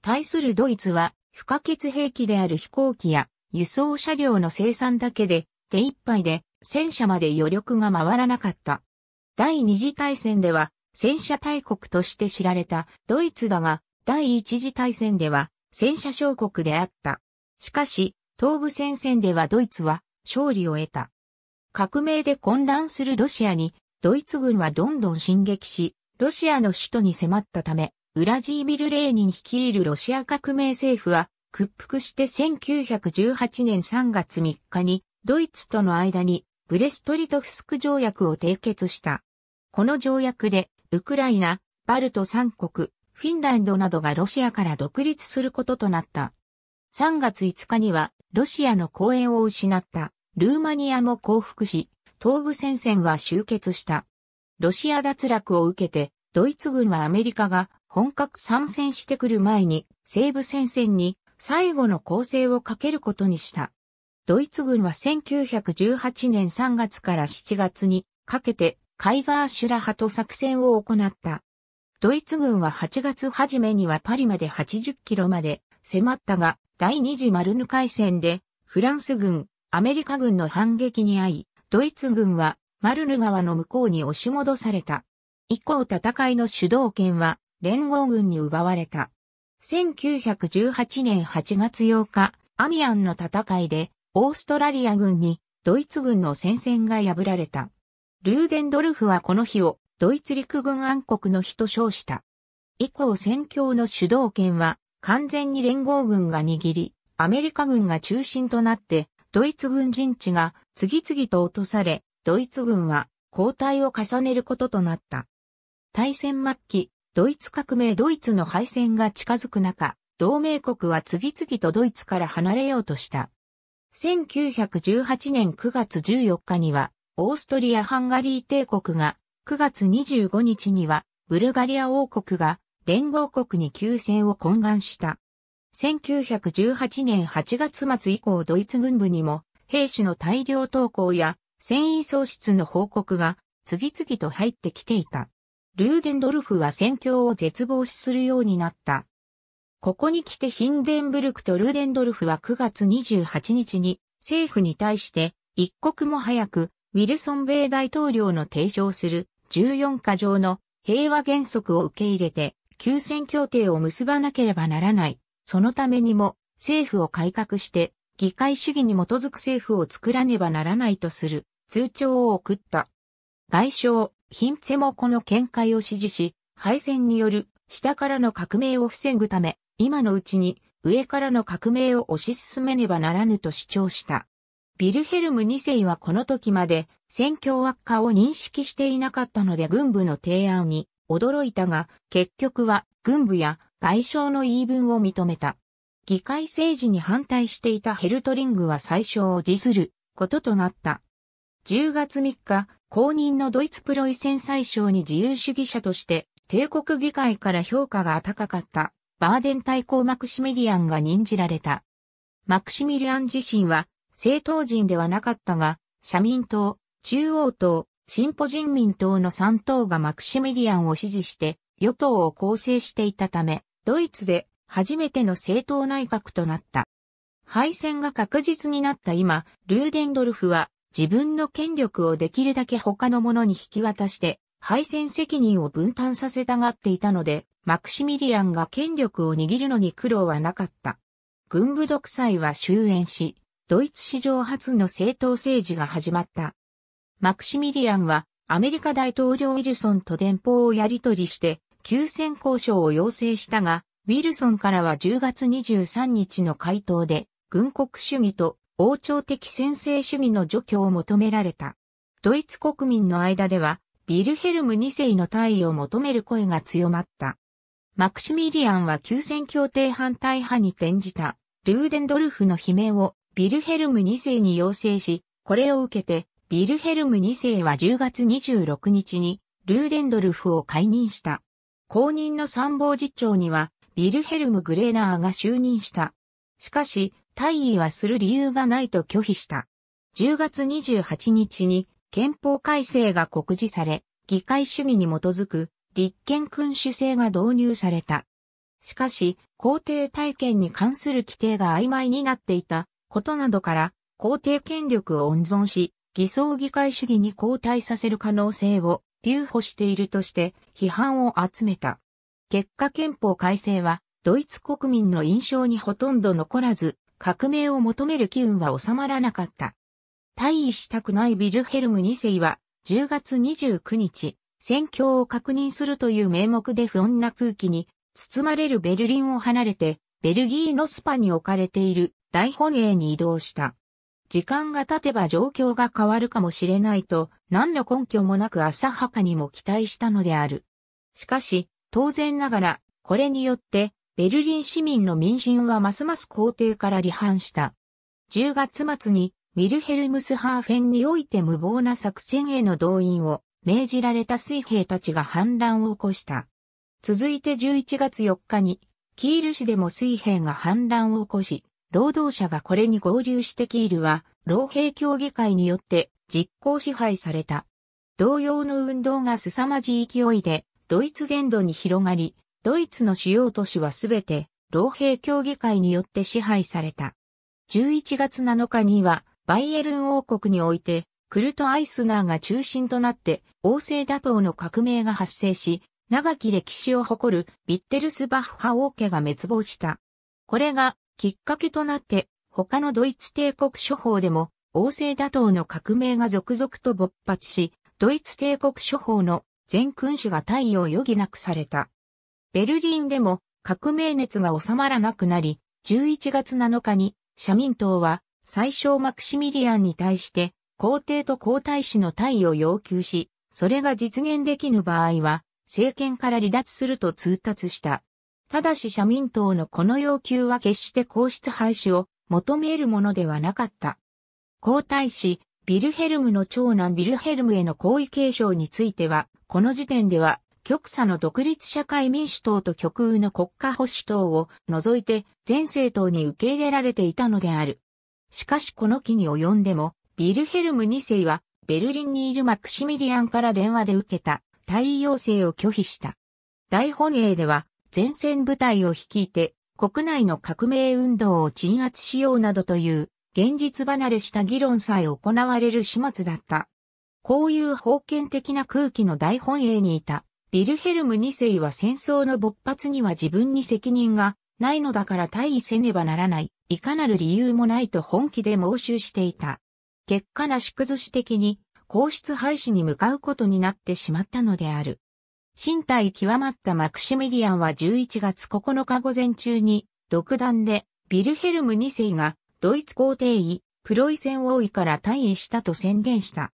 対するドイツは不可欠兵器である飛行機や輸送車両の生産だけで手一杯で戦車まで余力が回らなかった。第二次大戦では戦車大国として知られたドイツだが、第一次大戦では戦車小国であった。しかし、東部戦線ではドイツは勝利を得た。革命で混乱するロシアに、ドイツ軍はどんどん進撃し、ロシアの首都に迫ったため、ウラジービル・レーニン率いるロシア革命政府は、屈服して1918年3月3日に、ドイツとの間にブレストリトフスク条約を締結した。この条約で、ウクライナ、バルト三国、フィンランドなどがロシアから独立することとなった。3月5日には、ロシアの公園を失った、ルーマニアも降伏し、東部戦線は終結した。ロシア脱落を受けて、ドイツ軍はアメリカが本格参戦してくる前に、西部戦線に最後の攻勢をかけることにした。ドイツ軍は1918年3月から7月にかけてカイザーシュラハと作戦を行った。ドイツ軍は8月初めにはパリまで80キロまで迫ったが、第二次マルヌ海戦で、フランス軍、アメリカ軍の反撃に遭い、ドイツ軍はマルヌ川の向こうに押し戻された。以降戦いの主導権は連合軍に奪われた。1918年8月8日、アミアンの戦いでオーストラリア軍にドイツ軍の戦線が破られた。ルーデンドルフはこの日をドイツ陸軍暗黒の日と称した。以降戦況の主導権は完全に連合軍が握り、アメリカ軍が中心となってドイツ軍陣地が次々と落とされ、ドイツ軍は交代を重ねることとなった。大戦末期、ドイツ革命ドイツの敗戦が近づく中、同盟国は次々とドイツから離れようとした。1918年9月14日には、オーストリア・ハンガリー帝国が、9月25日には、ブルガリア王国が、連合国に休戦を懇願した。1918年8月末以降ドイツ軍部にも、兵士の大量投降や、戦意喪失の報告が、次々と入ってきていた。ルーデンドルフは戦況を絶望しするようになった。ここに来てヒンデンブルクとルーデンドルフは9月28日に政府に対して一刻も早くウィルソン米大統領の提唱する14か条の平和原則を受け入れて休戦協定を結ばなければならない。そのためにも政府を改革して議会主義に基づく政府を作らねばならないとする通帳を送った。外相、ヒンツェもこの見解を支持し、敗戦による下からの革命を防ぐため、今のうちに上からの革命を推し進めねばならぬと主張した。ビルヘルム2世はこの時まで戦況悪化を認識していなかったので軍部の提案に驚いたが、結局は軍部や外相の言い分を認めた。議会政治に反対していたヘルトリングは最初を辞することとなった。10月3日、公認のドイツプロイセン最相に自由主義者として帝国議会から評価が高かった。バーデン大公マクシミリアンが任じられた。マクシミリアン自身は政党人ではなかったが、社民党、中央党、進歩人民党の3党がマクシミリアンを支持して与党を構成していたため、ドイツで初めての政党内閣となった。敗戦が確実になった今、ルーデンドルフは自分の権力をできるだけ他の者に引き渡して、敗戦責任を分担させたがっていたので、マクシミリアンが権力を握るのに苦労はなかった。軍部独裁は終焉し、ドイツ史上初の政党政治が始まった。マクシミリアンはアメリカ大統領ウィルソンと電報をやり取りして、休戦交渉を要請したが、ウィルソンからは10月23日の回答で、軍国主義と王朝的専制主義の除去を求められた。ドイツ国民の間では、ビルヘルム2世の退位を求める声が強まった。マクシミリアンは休戦協定反対派に転じた、ルーデンドルフの悲鳴をビルヘルム2世に要請し、これを受けて、ビルヘルム2世は10月26日に、ルーデンドルフを解任した。後任の参謀次長には、ビルヘルム・グレーナーが就任した。しかし、退位はする理由がないと拒否した。10月28日に憲法改正が告示され、議会主義に基づく立憲君主制が導入された。しかし、皇帝体験に関する規定が曖昧になっていたことなどから、皇帝権力を温存し、偽装議会主義に交代させる可能性を留保しているとして批判を集めた。結果憲法改正は、ドイツ国民の印象にほとんど残らず、革命を求める機運は収まらなかった。退位したくないビルヘルム2世は、10月29日、戦況を確認するという名目で不穏な空気に包まれるベルリンを離れて、ベルギーのスパに置かれている大本営に移動した。時間が経てば状況が変わるかもしれないと、何の根拠もなく浅はかにも期待したのである。しかし、当然ながら、これによって、ベルリン市民の民心はますます皇帝から離反した。10月末に、ウィルヘルムスハーフェンにおいて無謀な作戦への動員を命じられた水兵たちが反乱を起こした。続いて11月4日に、キール市でも水兵が反乱を起こし、労働者がこれに合流してキールは、老兵協議会によって実行支配された。同様の運動が凄まじい勢いで、ドイツ全土に広がり、ドイツの主要都市はすべて、老兵協議会によって支配された。11月7日には、バイエルン王国において、クルト・アイスナーが中心となって、王政打倒の革命が発生し、長き歴史を誇るビッテルスバッハ王家が滅亡した。これがきっかけとなって、他のドイツ帝国諸法でも、王政打倒の革命が続々と勃発し、ドイツ帝国諸法の全君主が対応を余儀なくされた。ベルリンでも革命熱が収まらなくなり、11月7日に社民党は最小マクシミリアンに対して皇帝と皇太子の退位を要求し、それが実現できぬ場合は、政権から離脱すると通達した。ただし社民党のこの要求は決して皇室廃止を求めるものではなかった。皇太子、ビルヘルムの長男ビルヘルムへの皇位継承については、この時点では、極左の独立社会民主党と極右の国家保守党を除いて全政党に受け入れられていたのである。しかしこの期に及んでも、ビルヘルム2世は、ベルリンにいるマクシミリアンから電話で受けた、位要請を拒否した。大本営では、前線部隊を率いて、国内の革命運動を鎮圧しようなどという、現実離れした議論さえ行われる始末だった。こういう封建的な空気の大本営にいた、ビルヘルム2世は戦争の勃発には自分に責任がないのだから退位せねばならない、いかなる理由もないと本気で猛襲していた。結果なし崩し的に皇室廃止に向かうことになってしまったのである。身体極まったマクシミリアンは11月9日午前中に、独断で、ビルヘルム2世が、ドイツ皇帝位、プロイセン王位から退位したと宣言した。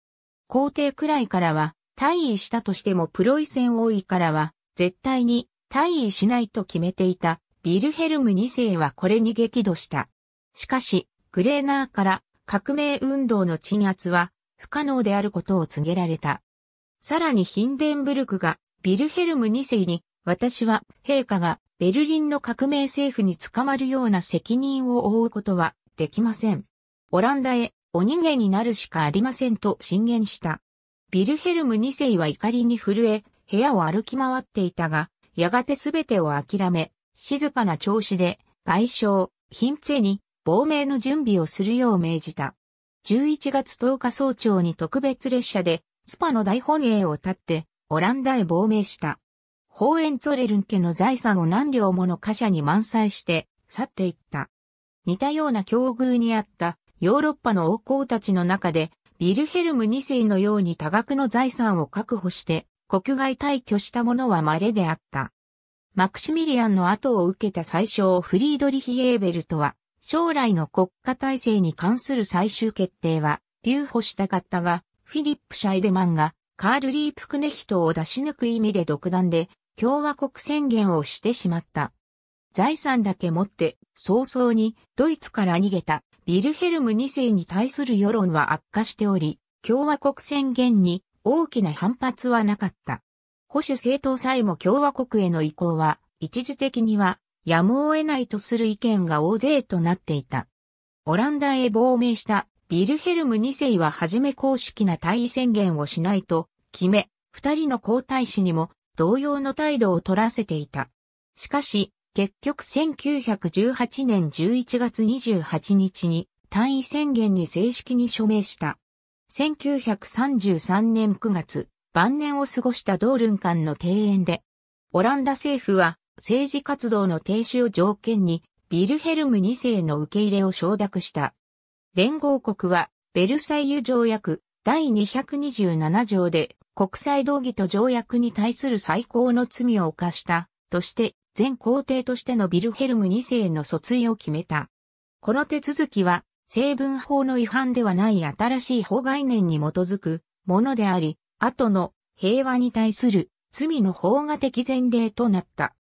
皇帝くらいからは、退位したとしてもプロイセン王位からは、絶対に退位しないと決めていた、ビルヘルム2世はこれに激怒した。しかし、グレーナーから革命運動の鎮圧は不可能であることを告げられた。さらにヒンデンブルクがビルヘルム2世に私は陛下がベルリンの革命政府に捕まるような責任を負うことはできません。オランダへお逃げになるしかありませんと進言した。ビルヘルム2世は怒りに震え、部屋を歩き回っていたが、やがてすべてを諦め、静かな調子で、外相、ヒンツェに、亡命の準備をするよう命じた。11月10日早朝に特別列車でスパの大本営を立ってオランダへ亡命した。ホーエンツォレルン家の財産を何両もの貨車に満載して去っていった。似たような境遇にあったヨーロッパの王侯たちの中でビルヘルム2世のように多額の財産を確保して国外退去した者は稀であった。マクシミリアンの後を受けた最小フリードリヒ・エーベルトは将来の国家体制に関する最終決定は留保したかったが、フィリップ・シャイデマンがカール・リープ・クネヒトを出し抜く意味で独断で共和国宣言をしてしまった。財産だけ持って早々にドイツから逃げたビルヘルム2世に対する世論は悪化しており、共和国宣言に大きな反発はなかった。保守政党さえも共和国への移行は一時的にはやむを得ないとする意見が大勢となっていた。オランダへ亡命したビルヘルム2世は初め公式な退位宣言をしないと決め、二人の皇太子にも同様の態度を取らせていた。しかし、結局1918年11月28日に退位宣言に正式に署名した。1933年9月、晩年を過ごしたドールン間の庭園で、オランダ政府は政治活動の停止を条件に、ビルヘルム2世の受け入れを承諾した。連合国は、ベルサイユ条約第227条で、国際道義と条約に対する最高の罪を犯した、として、全皇帝としてのビルヘルム2世の訴追を決めた。この手続きは、成分法の違反ではない新しい法概念に基づくものであり、後の平和に対する罪の法が適前例となった。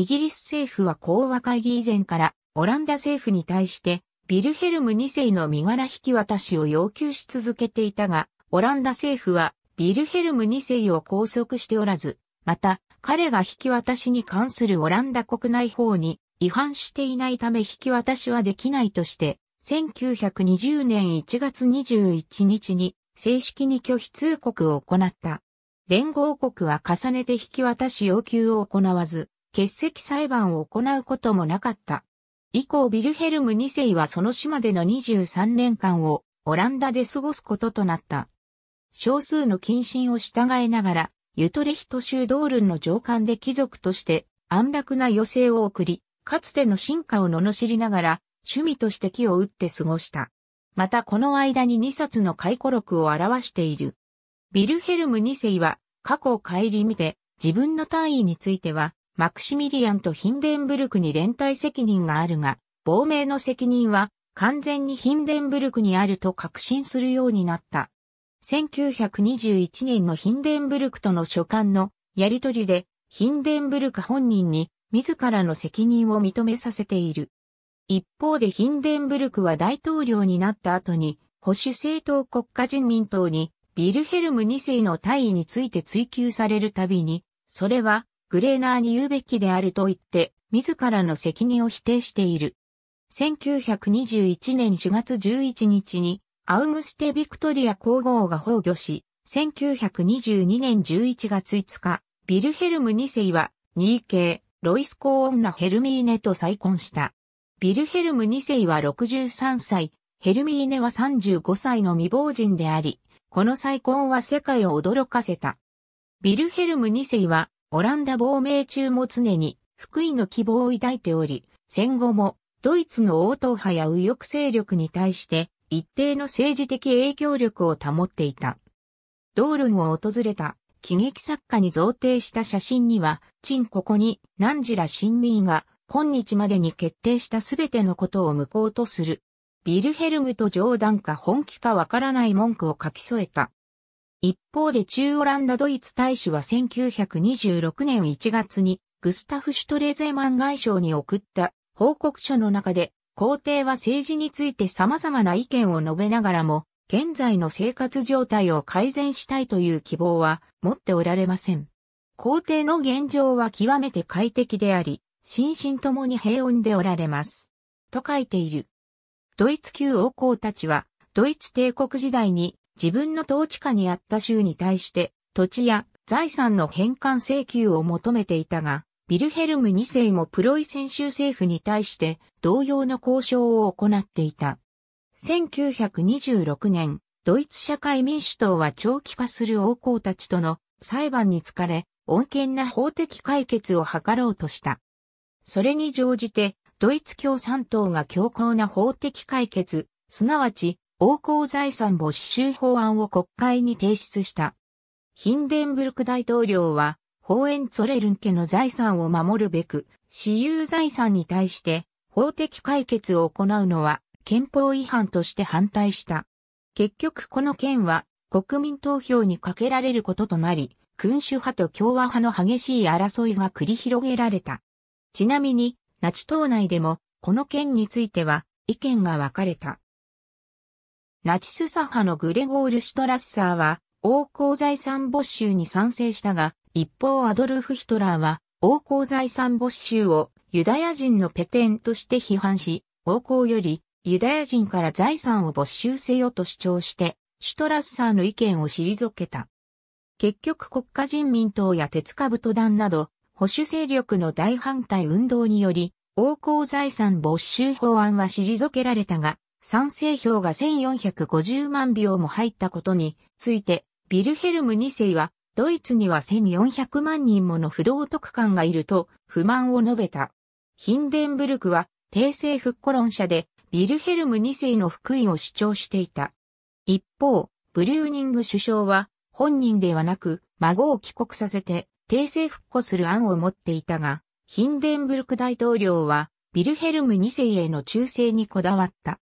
イギリス政府は講和会議以前からオランダ政府に対してビルヘルム2世の身柄引き渡しを要求し続けていたが、オランダ政府はビルヘルム2世を拘束しておらず、また彼が引き渡しに関するオランダ国内法に違反していないため引き渡しはできないとして、1920年1月21日に正式に拒否通告を行った。連合国は重ねて引き渡し要求を行わず、欠席裁判を行うこともなかった。以降ビルヘルム2世はその島での23年間をオランダで過ごすこととなった。少数の謹慎を従えながら、ユトレヒト州ドールンの上官で貴族として安楽な余生を送り、かつての進化を罵りながら、趣味として木を打って過ごした。またこの間に2冊の回顧録を表している。ビルヘルム2世は過去を顧みて自分の単位についてはマクシミリアンとヒンデンブルクに連帯責任があるが、亡命の責任は完全にヒンデンブルクにあると確信するようになった。1921年のヒンデンブルクとの書簡のやりとりで、ヒンデンブルク本人に自らの責任を認めさせている。一方でヒンデンブルクは大統領になった後に、保守政党国家人民党に、ビルヘルム2世の退位について追及されるたびに、それはグレーナーに言うべきであると言って、自らの責任を否定している。1921年4月11日に、アウグステ・ビクトリア皇后が崩御し、1922年11月5日、ビルヘルム2世は、2系、ロイスコーンナ・ヘルミーネと再婚した。ビルヘルム2世は63歳、ヘルミーネは35歳の未亡人であり、この再婚は世界を驚かせた。ビルヘルム2世はオランダ亡命中も常に福井の希望を抱いており、戦後もドイツの応答派や右翼勢力に対して一定の政治的影響力を保っていた。ドールンを訪れた喜劇作家に贈呈した写真には、陳ここに何時ら新民が今日までに決定したすべてのことを無効とする。ビルヘルムと冗談か本気かわからない文句を書き添えた。一方で中オランダドイツ大使は1926年1月にグスタフ・シュトレゼマン外相に送った報告書の中で皇帝は政治について様々な意見を述べながらも現在の生活状態を改善したいという希望は持っておられません。皇帝の現状は極めて快適であり、心身ともに平穏でおられます。と書いている。ドイツ級王侯たちは、ドイツ帝国時代に自分の統治下にあった州に対して土地や財産の返還請求を求めていたが、ビルヘルム2世もプロイセン州政府に対して同様の交渉を行っていた。1926年、ドイツ社会民主党は長期化する王侯たちとの裁判に疲れ、穏健な法的解決を図ろうとした。それに乗じて、ドイツ共産党が強硬な法的解決、すなわち王公財産没収法案を国会に提出した。ヒンデンブルク大統領は、ホーエンツォレルン家の財産を守るべく、私有財産に対して法的解決を行うのは憲法違反として反対した。結局この件は国民投票にかけられることとなり、君主派と共和派の激しい争いが繰り広げられた。ちなみに、ナチ党内でも、この件については意見が分かれた。ナチス左派のグレゴール・シュトラッサーは、王公財産没収に賛成したが、一方アドルフ・ヒトラーは、王公財産没収をユダヤ人のペテンとして批判し、王公よりユダヤ人から財産を没収せよと主張して、シュトラッサーの意見を退けた。結局国家人民党や鉄株都団など、保守勢力の大反対運動により、王公財産没収法案は退けられたが、賛成票が1450万票も入ったことについて、ビルヘルム2世は、ドイツには1400万人もの不道徳感がいると不満を述べた。ヒンデンブルクは、帝政復古論者で、ビルヘルム2世の福音を主張していた。一方、ブリューニング首相は、本人ではなく、孫を帰国させて、帝政復古する案を持っていたが、ヒンデンブルク大統領は、ビルヘルム2世への忠誠にこだわった。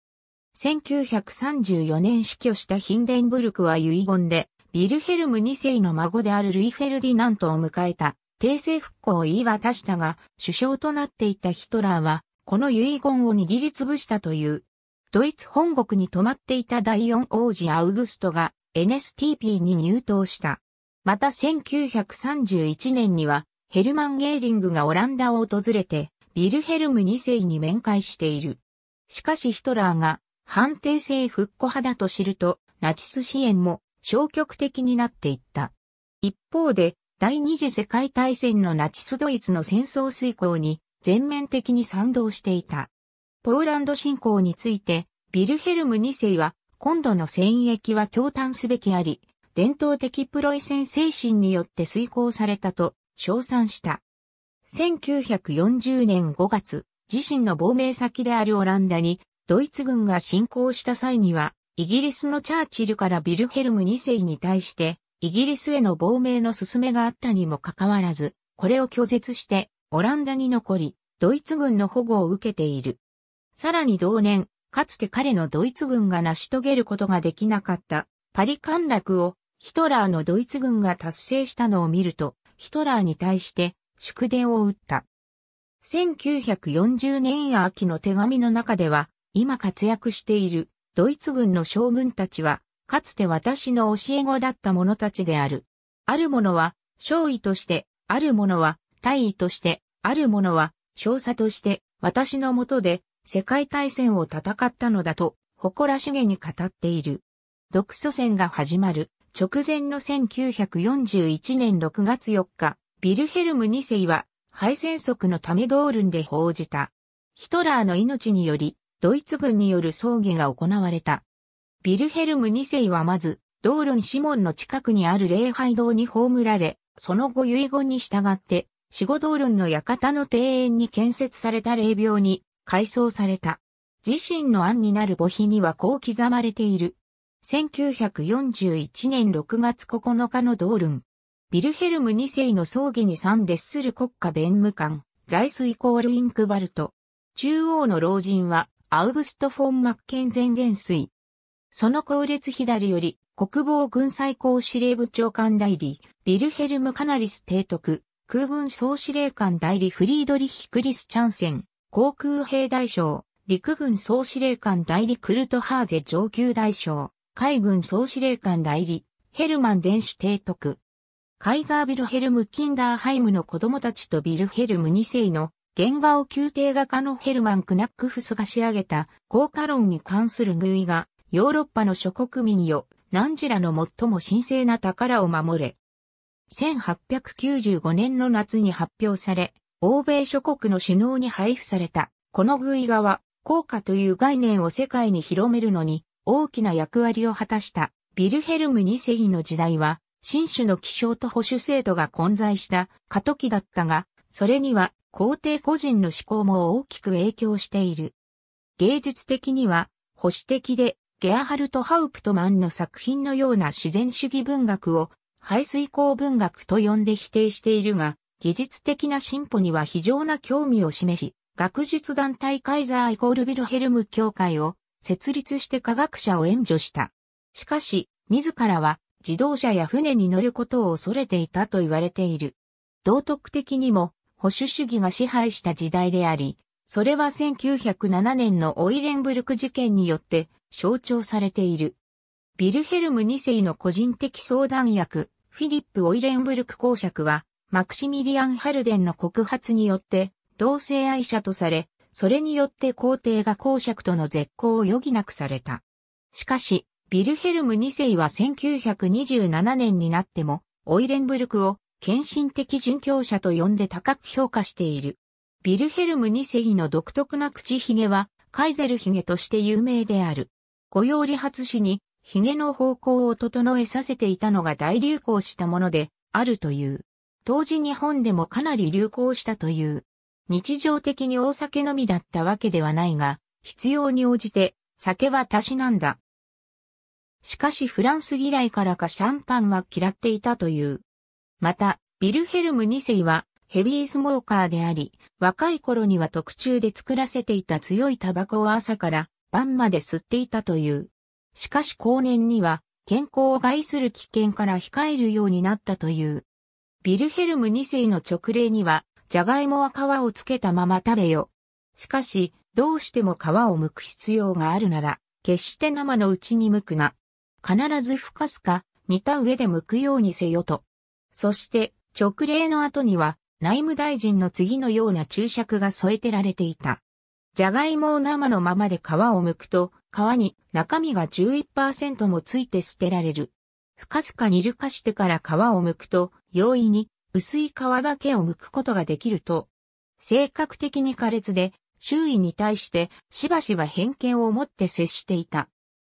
1934年死去したヒンデンブルクは遺言で、ビルヘルム2世の孫であるルイ・フェルディナントを迎えた、帝政復興を言い渡したが、首相となっていたヒトラーは、この遺言を握りつぶしたという。ドイツ本国に泊まっていた第四王子アウグストが NSTP に入党した。また1931年にはヘルマン・ゲーリングがオランダを訪れてビルヘルム2世に面会している。しかしヒトラーが反定性復古派だと知ると、ナチス支援も消極的になっていった。一方で、第二次世界大戦のナチスドイツの戦争遂行に全面的に賛同していた。ポーランド侵攻について、ビルヘルム2世は、今度の戦役は共嘆すべきあり、伝統的プロイセン精神によって遂行されたと称賛した。1940年5月、自身の亡命先であるオランダにドイツ軍が侵攻した際には、イギリスのチャーチルからビルヘルム2世に対して、イギリスへの亡命の勧めがあったにもかかわらず、これを拒絶して、オランダに残り、ドイツ軍の保護を受けている。さらに同年、かつて彼のドイツ軍が成し遂げることができなかった、パリ陥落を、ヒトラーのドイツ軍が達成したのを見ると、ヒトラーに対して、祝電を打った。1940年秋の手紙の中では、今活躍しているドイツ軍の将軍たちは、かつて私の教え子だった者たちである。ある者は、少尉として、ある者は、大尉として、ある者は、少佐として、私のもとで、世界大戦を戦ったのだと、誇らしげに語っている。独祖戦が始まる、直前の1941年6月4日、ビルヘルム2世は、敗戦則のためドールンで報じた。ヒトラーの命により、ドイツ軍による葬儀が行われた。ビルヘルム2世はまず、道路にシモンの近くにある礼拝堂に葬られ、その後遺言に従って、死後道ンの館の庭園に建設された霊廟に改装された。自身の案になる墓碑にはこう刻まれている。1941年6月9日のドールン。ビルヘルム2世の葬儀に参列する国家弁務官、財水イコールインクバルト。中央の老人は、アウグスト・フォン・マッケンゼン元帥。その後列左より、国防軍最高司令部長官代理、ビルヘルム・カナリス提督、空軍総司令官代理フリードリヒ・クリス・チャンセン、航空兵大将、陸軍総司令官代理クルト・ハーゼ上級大将、海軍総司令官代理、ヘルマンシュ提督。カイザー・ビルヘルム・キンダーハイムの子供たちとビルヘルム2世の原画を宮廷画家のヘルマン・クナックフスが仕上げた効果論に関する偶意がヨーロッパの諸国民よ、何時らの最も神聖な宝を守れ。1895年の夏に発表され、欧米諸国の首脳に配布された、この偶意画は、効果という概念を世界に広めるのに、大きな役割を果たした、ビルヘルム2世紀の時代は、新種の気象と保守制度が混在した過渡期だったが、それには皇帝個人の思考も大きく影響している。芸術的には、保守的で、ゲアハルト・ハウプトマンの作品のような自然主義文学を、排水口文学と呼んで否定しているが、技術的な進歩には非常な興味を示し、学術団体カイザーイコールヴィルヘルム協会を設立して科学者を援助した。しかし、自らは自動車や船に乗ることを恐れていたと言われている。道徳的にも保守主義が支配した時代であり、それは1907年のオイレンブルク事件によって象徴されている。ビルヘルム2世の個人的相談役、フィリップ・オイレンブルク公爵は、マクシミリアン・ハルデンの告発によって、同性愛者とされ、それによって皇帝が公爵との絶交を余儀なくされた。しかし、ビルヘルム2世は1927年になっても、オイレンブルクを献身的殉教者と呼んで高く評価している。ビルヘルム2世の独特な口ひげは、カイゼルひげとして有名である。御用理髪師に、ひげの方向を整えさせていたのが大流行したもので、あるという。当時日本でもかなり流行したという。日常的に大酒飲みだったわけではないが、必要に応じて酒はたしなんだ。しかしフランス嫌いからかシャンパンは嫌っていたという。また、ビルヘルム2世はヘビースモーカーであり、若い頃には特注で作らせていた強いタバコを朝から晩まで吸っていたという。しかし後年には健康を害する危険から控えるようになったという。ビルヘルム2世の直令には、じゃがいもは皮をつけたまま食べよ。しかし、どうしても皮を剥く必要があるなら、決して生のうちに剥くな。必ずふかすか、煮た上で剥くようにせよと。そして、直令の後には、内務大臣の次のような注釈が添えてられていた。じゃがいもを生のままで皮を剥くと、皮に中身が11%もついて捨てられる。ふかすか煮るかしてから皮を剥くと、容易に薄い皮だけを剥くことができると、性格的に苛烈で、周囲に対してしばしば偏見を持って接していた。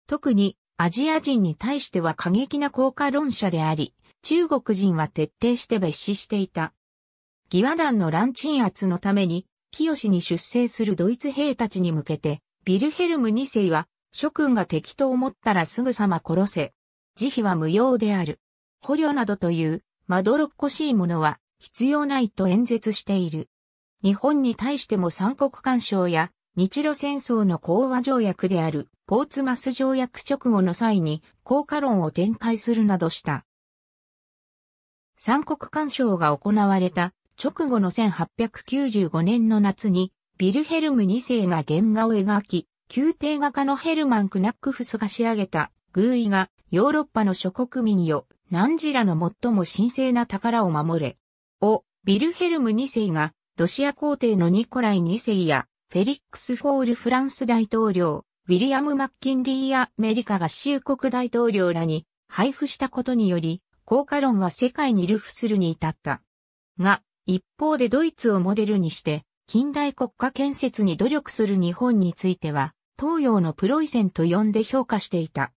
特にアジア人に対しては過激な効果論者であり、中国人は徹底して蔑視していた。義和団の乱鎮圧のために、清に出征するドイツ兵たちに向けて、ビルヘルム2世は、諸君が敵と思ったらすぐさま殺せ。慈悲は無用である。捕虜などという、まどろっこしいものは、必要ないと演説している。日本に対しても三国干渉や、日露戦争の講和条約である、ポーツマス条約直後の際に、効果論を展開するなどした。三国干渉が行われた直後の1895年の夏に、ビルヘルム2世が原画を描き、宮廷画家のヘルマン・クナックフスが仕上げた、偶意がヨーロッパの諸国民よ、何時らの最も神聖な宝を守れ。を、ビルヘルム2世が、ロシア皇帝のニコライ2世や、フェリックス・フォール・フランス大統領、ウィリアム・マッキンリーやアメリカ合衆国大統領らに配布したことにより、効果論は世界にルフするに至った。が、一方でドイツをモデルにして、近代国家建設に努力する日本については、東洋のプロイセンと呼んで評価していた。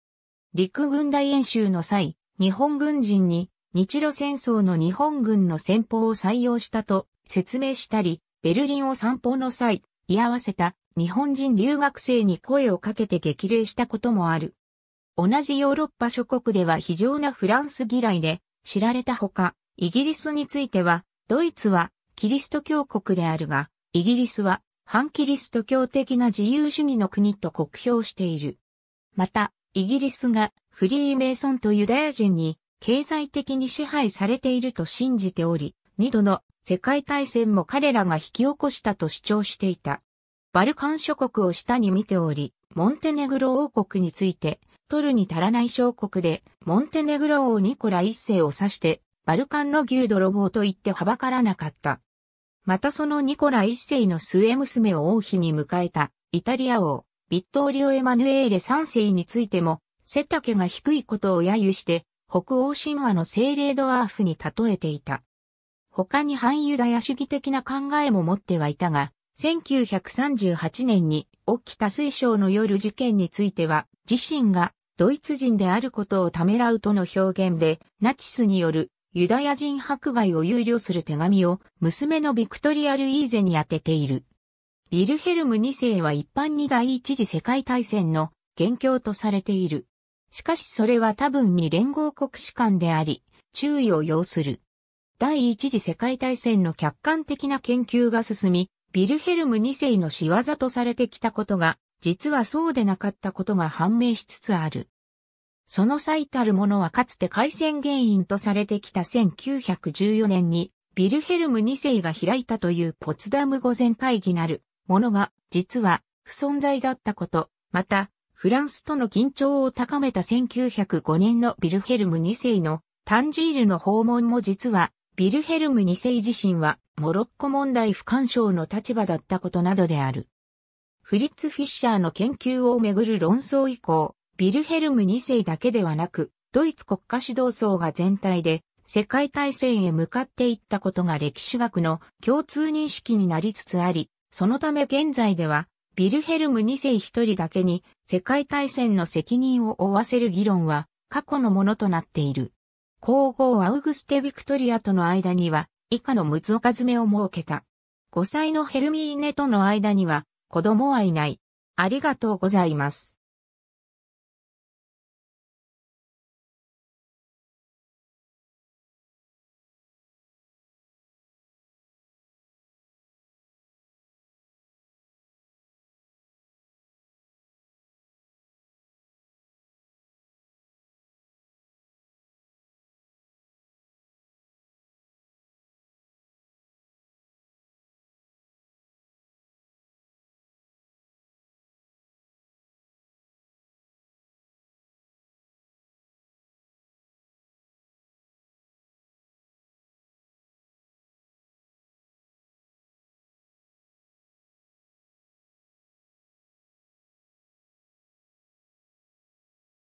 陸軍大演習の際、日本軍人に日露戦争の日本軍の戦法を採用したと説明したり、ベルリンを散歩の際、居合わせた日本人留学生に声をかけて激励したこともある。同じヨーロッパ諸国では非常なフランス嫌いで知られたほか、イギリスについては、ドイツはキリスト教国であるが、イギリスは反キリスト教的な自由主義の国と酷評している。また、イギリスがフリーメイソンとユダヤ人に経済的に支配されていると信じており、二度の世界大戦も彼らが引き起こしたと主張していた。バルカン諸国を下に見ており、モンテネグロ王国について取るに足らない小国で、モンテネグロ王ニコラ一世を指して、バルカンの牛泥棒と言ってはばからなかった。またそのニコラ一世の末娘を王妃に迎えた、イタリア王、ビットーリオ・エマヌエーレ三世についても、背丈が低いことを揶揄して、北欧神話の精霊ドワーフに例えていた。他に反ユダヤ主義的な考えも持ってはいたが、1938年に起きた水晶の夜事件については、自身がドイツ人であることをためらうとの表現で、ナチスによるユダヤ人迫害を憂慮する手紙を娘のビクトリア・ルイーゼに当てている。ビルヘルム2世は一般に第一次世界大戦の元凶とされている。しかしそれは多分に連合国士官であり、注意を要する。第一次世界大戦の客観的な研究が進み、ビルヘルム2世の仕業とされてきたことが実はそうでなかったことが判明しつつある。その最たるものはかつて海戦原因とされてきた1914年にビルヘルム2世が開いたというポツダム御前会議なるものが実は不存在だったこと、またフランスとの緊張を高めた1905年のビルヘルム2世のタンジールの訪問も実はビルヘルム2世自身はモロッコ問題不干渉の立場だったことなどである。フリッツ・フィッシャーの研究をめぐる論争以降、ビルヘルム2世だけではなく、ドイツ国家指導層が全体で世界大戦へ向かっていったことが歴史学の共通認識になりつつあり、そのため現在では、ビルヘルム2世一人だけに世界大戦の責任を負わせる議論は過去のものとなっている。皇后アウグステ・ヴィクトリアとの間には以下の六つおかずめを設けた。5歳のヘルミーネとの間には子供はいない。ありがとうございます。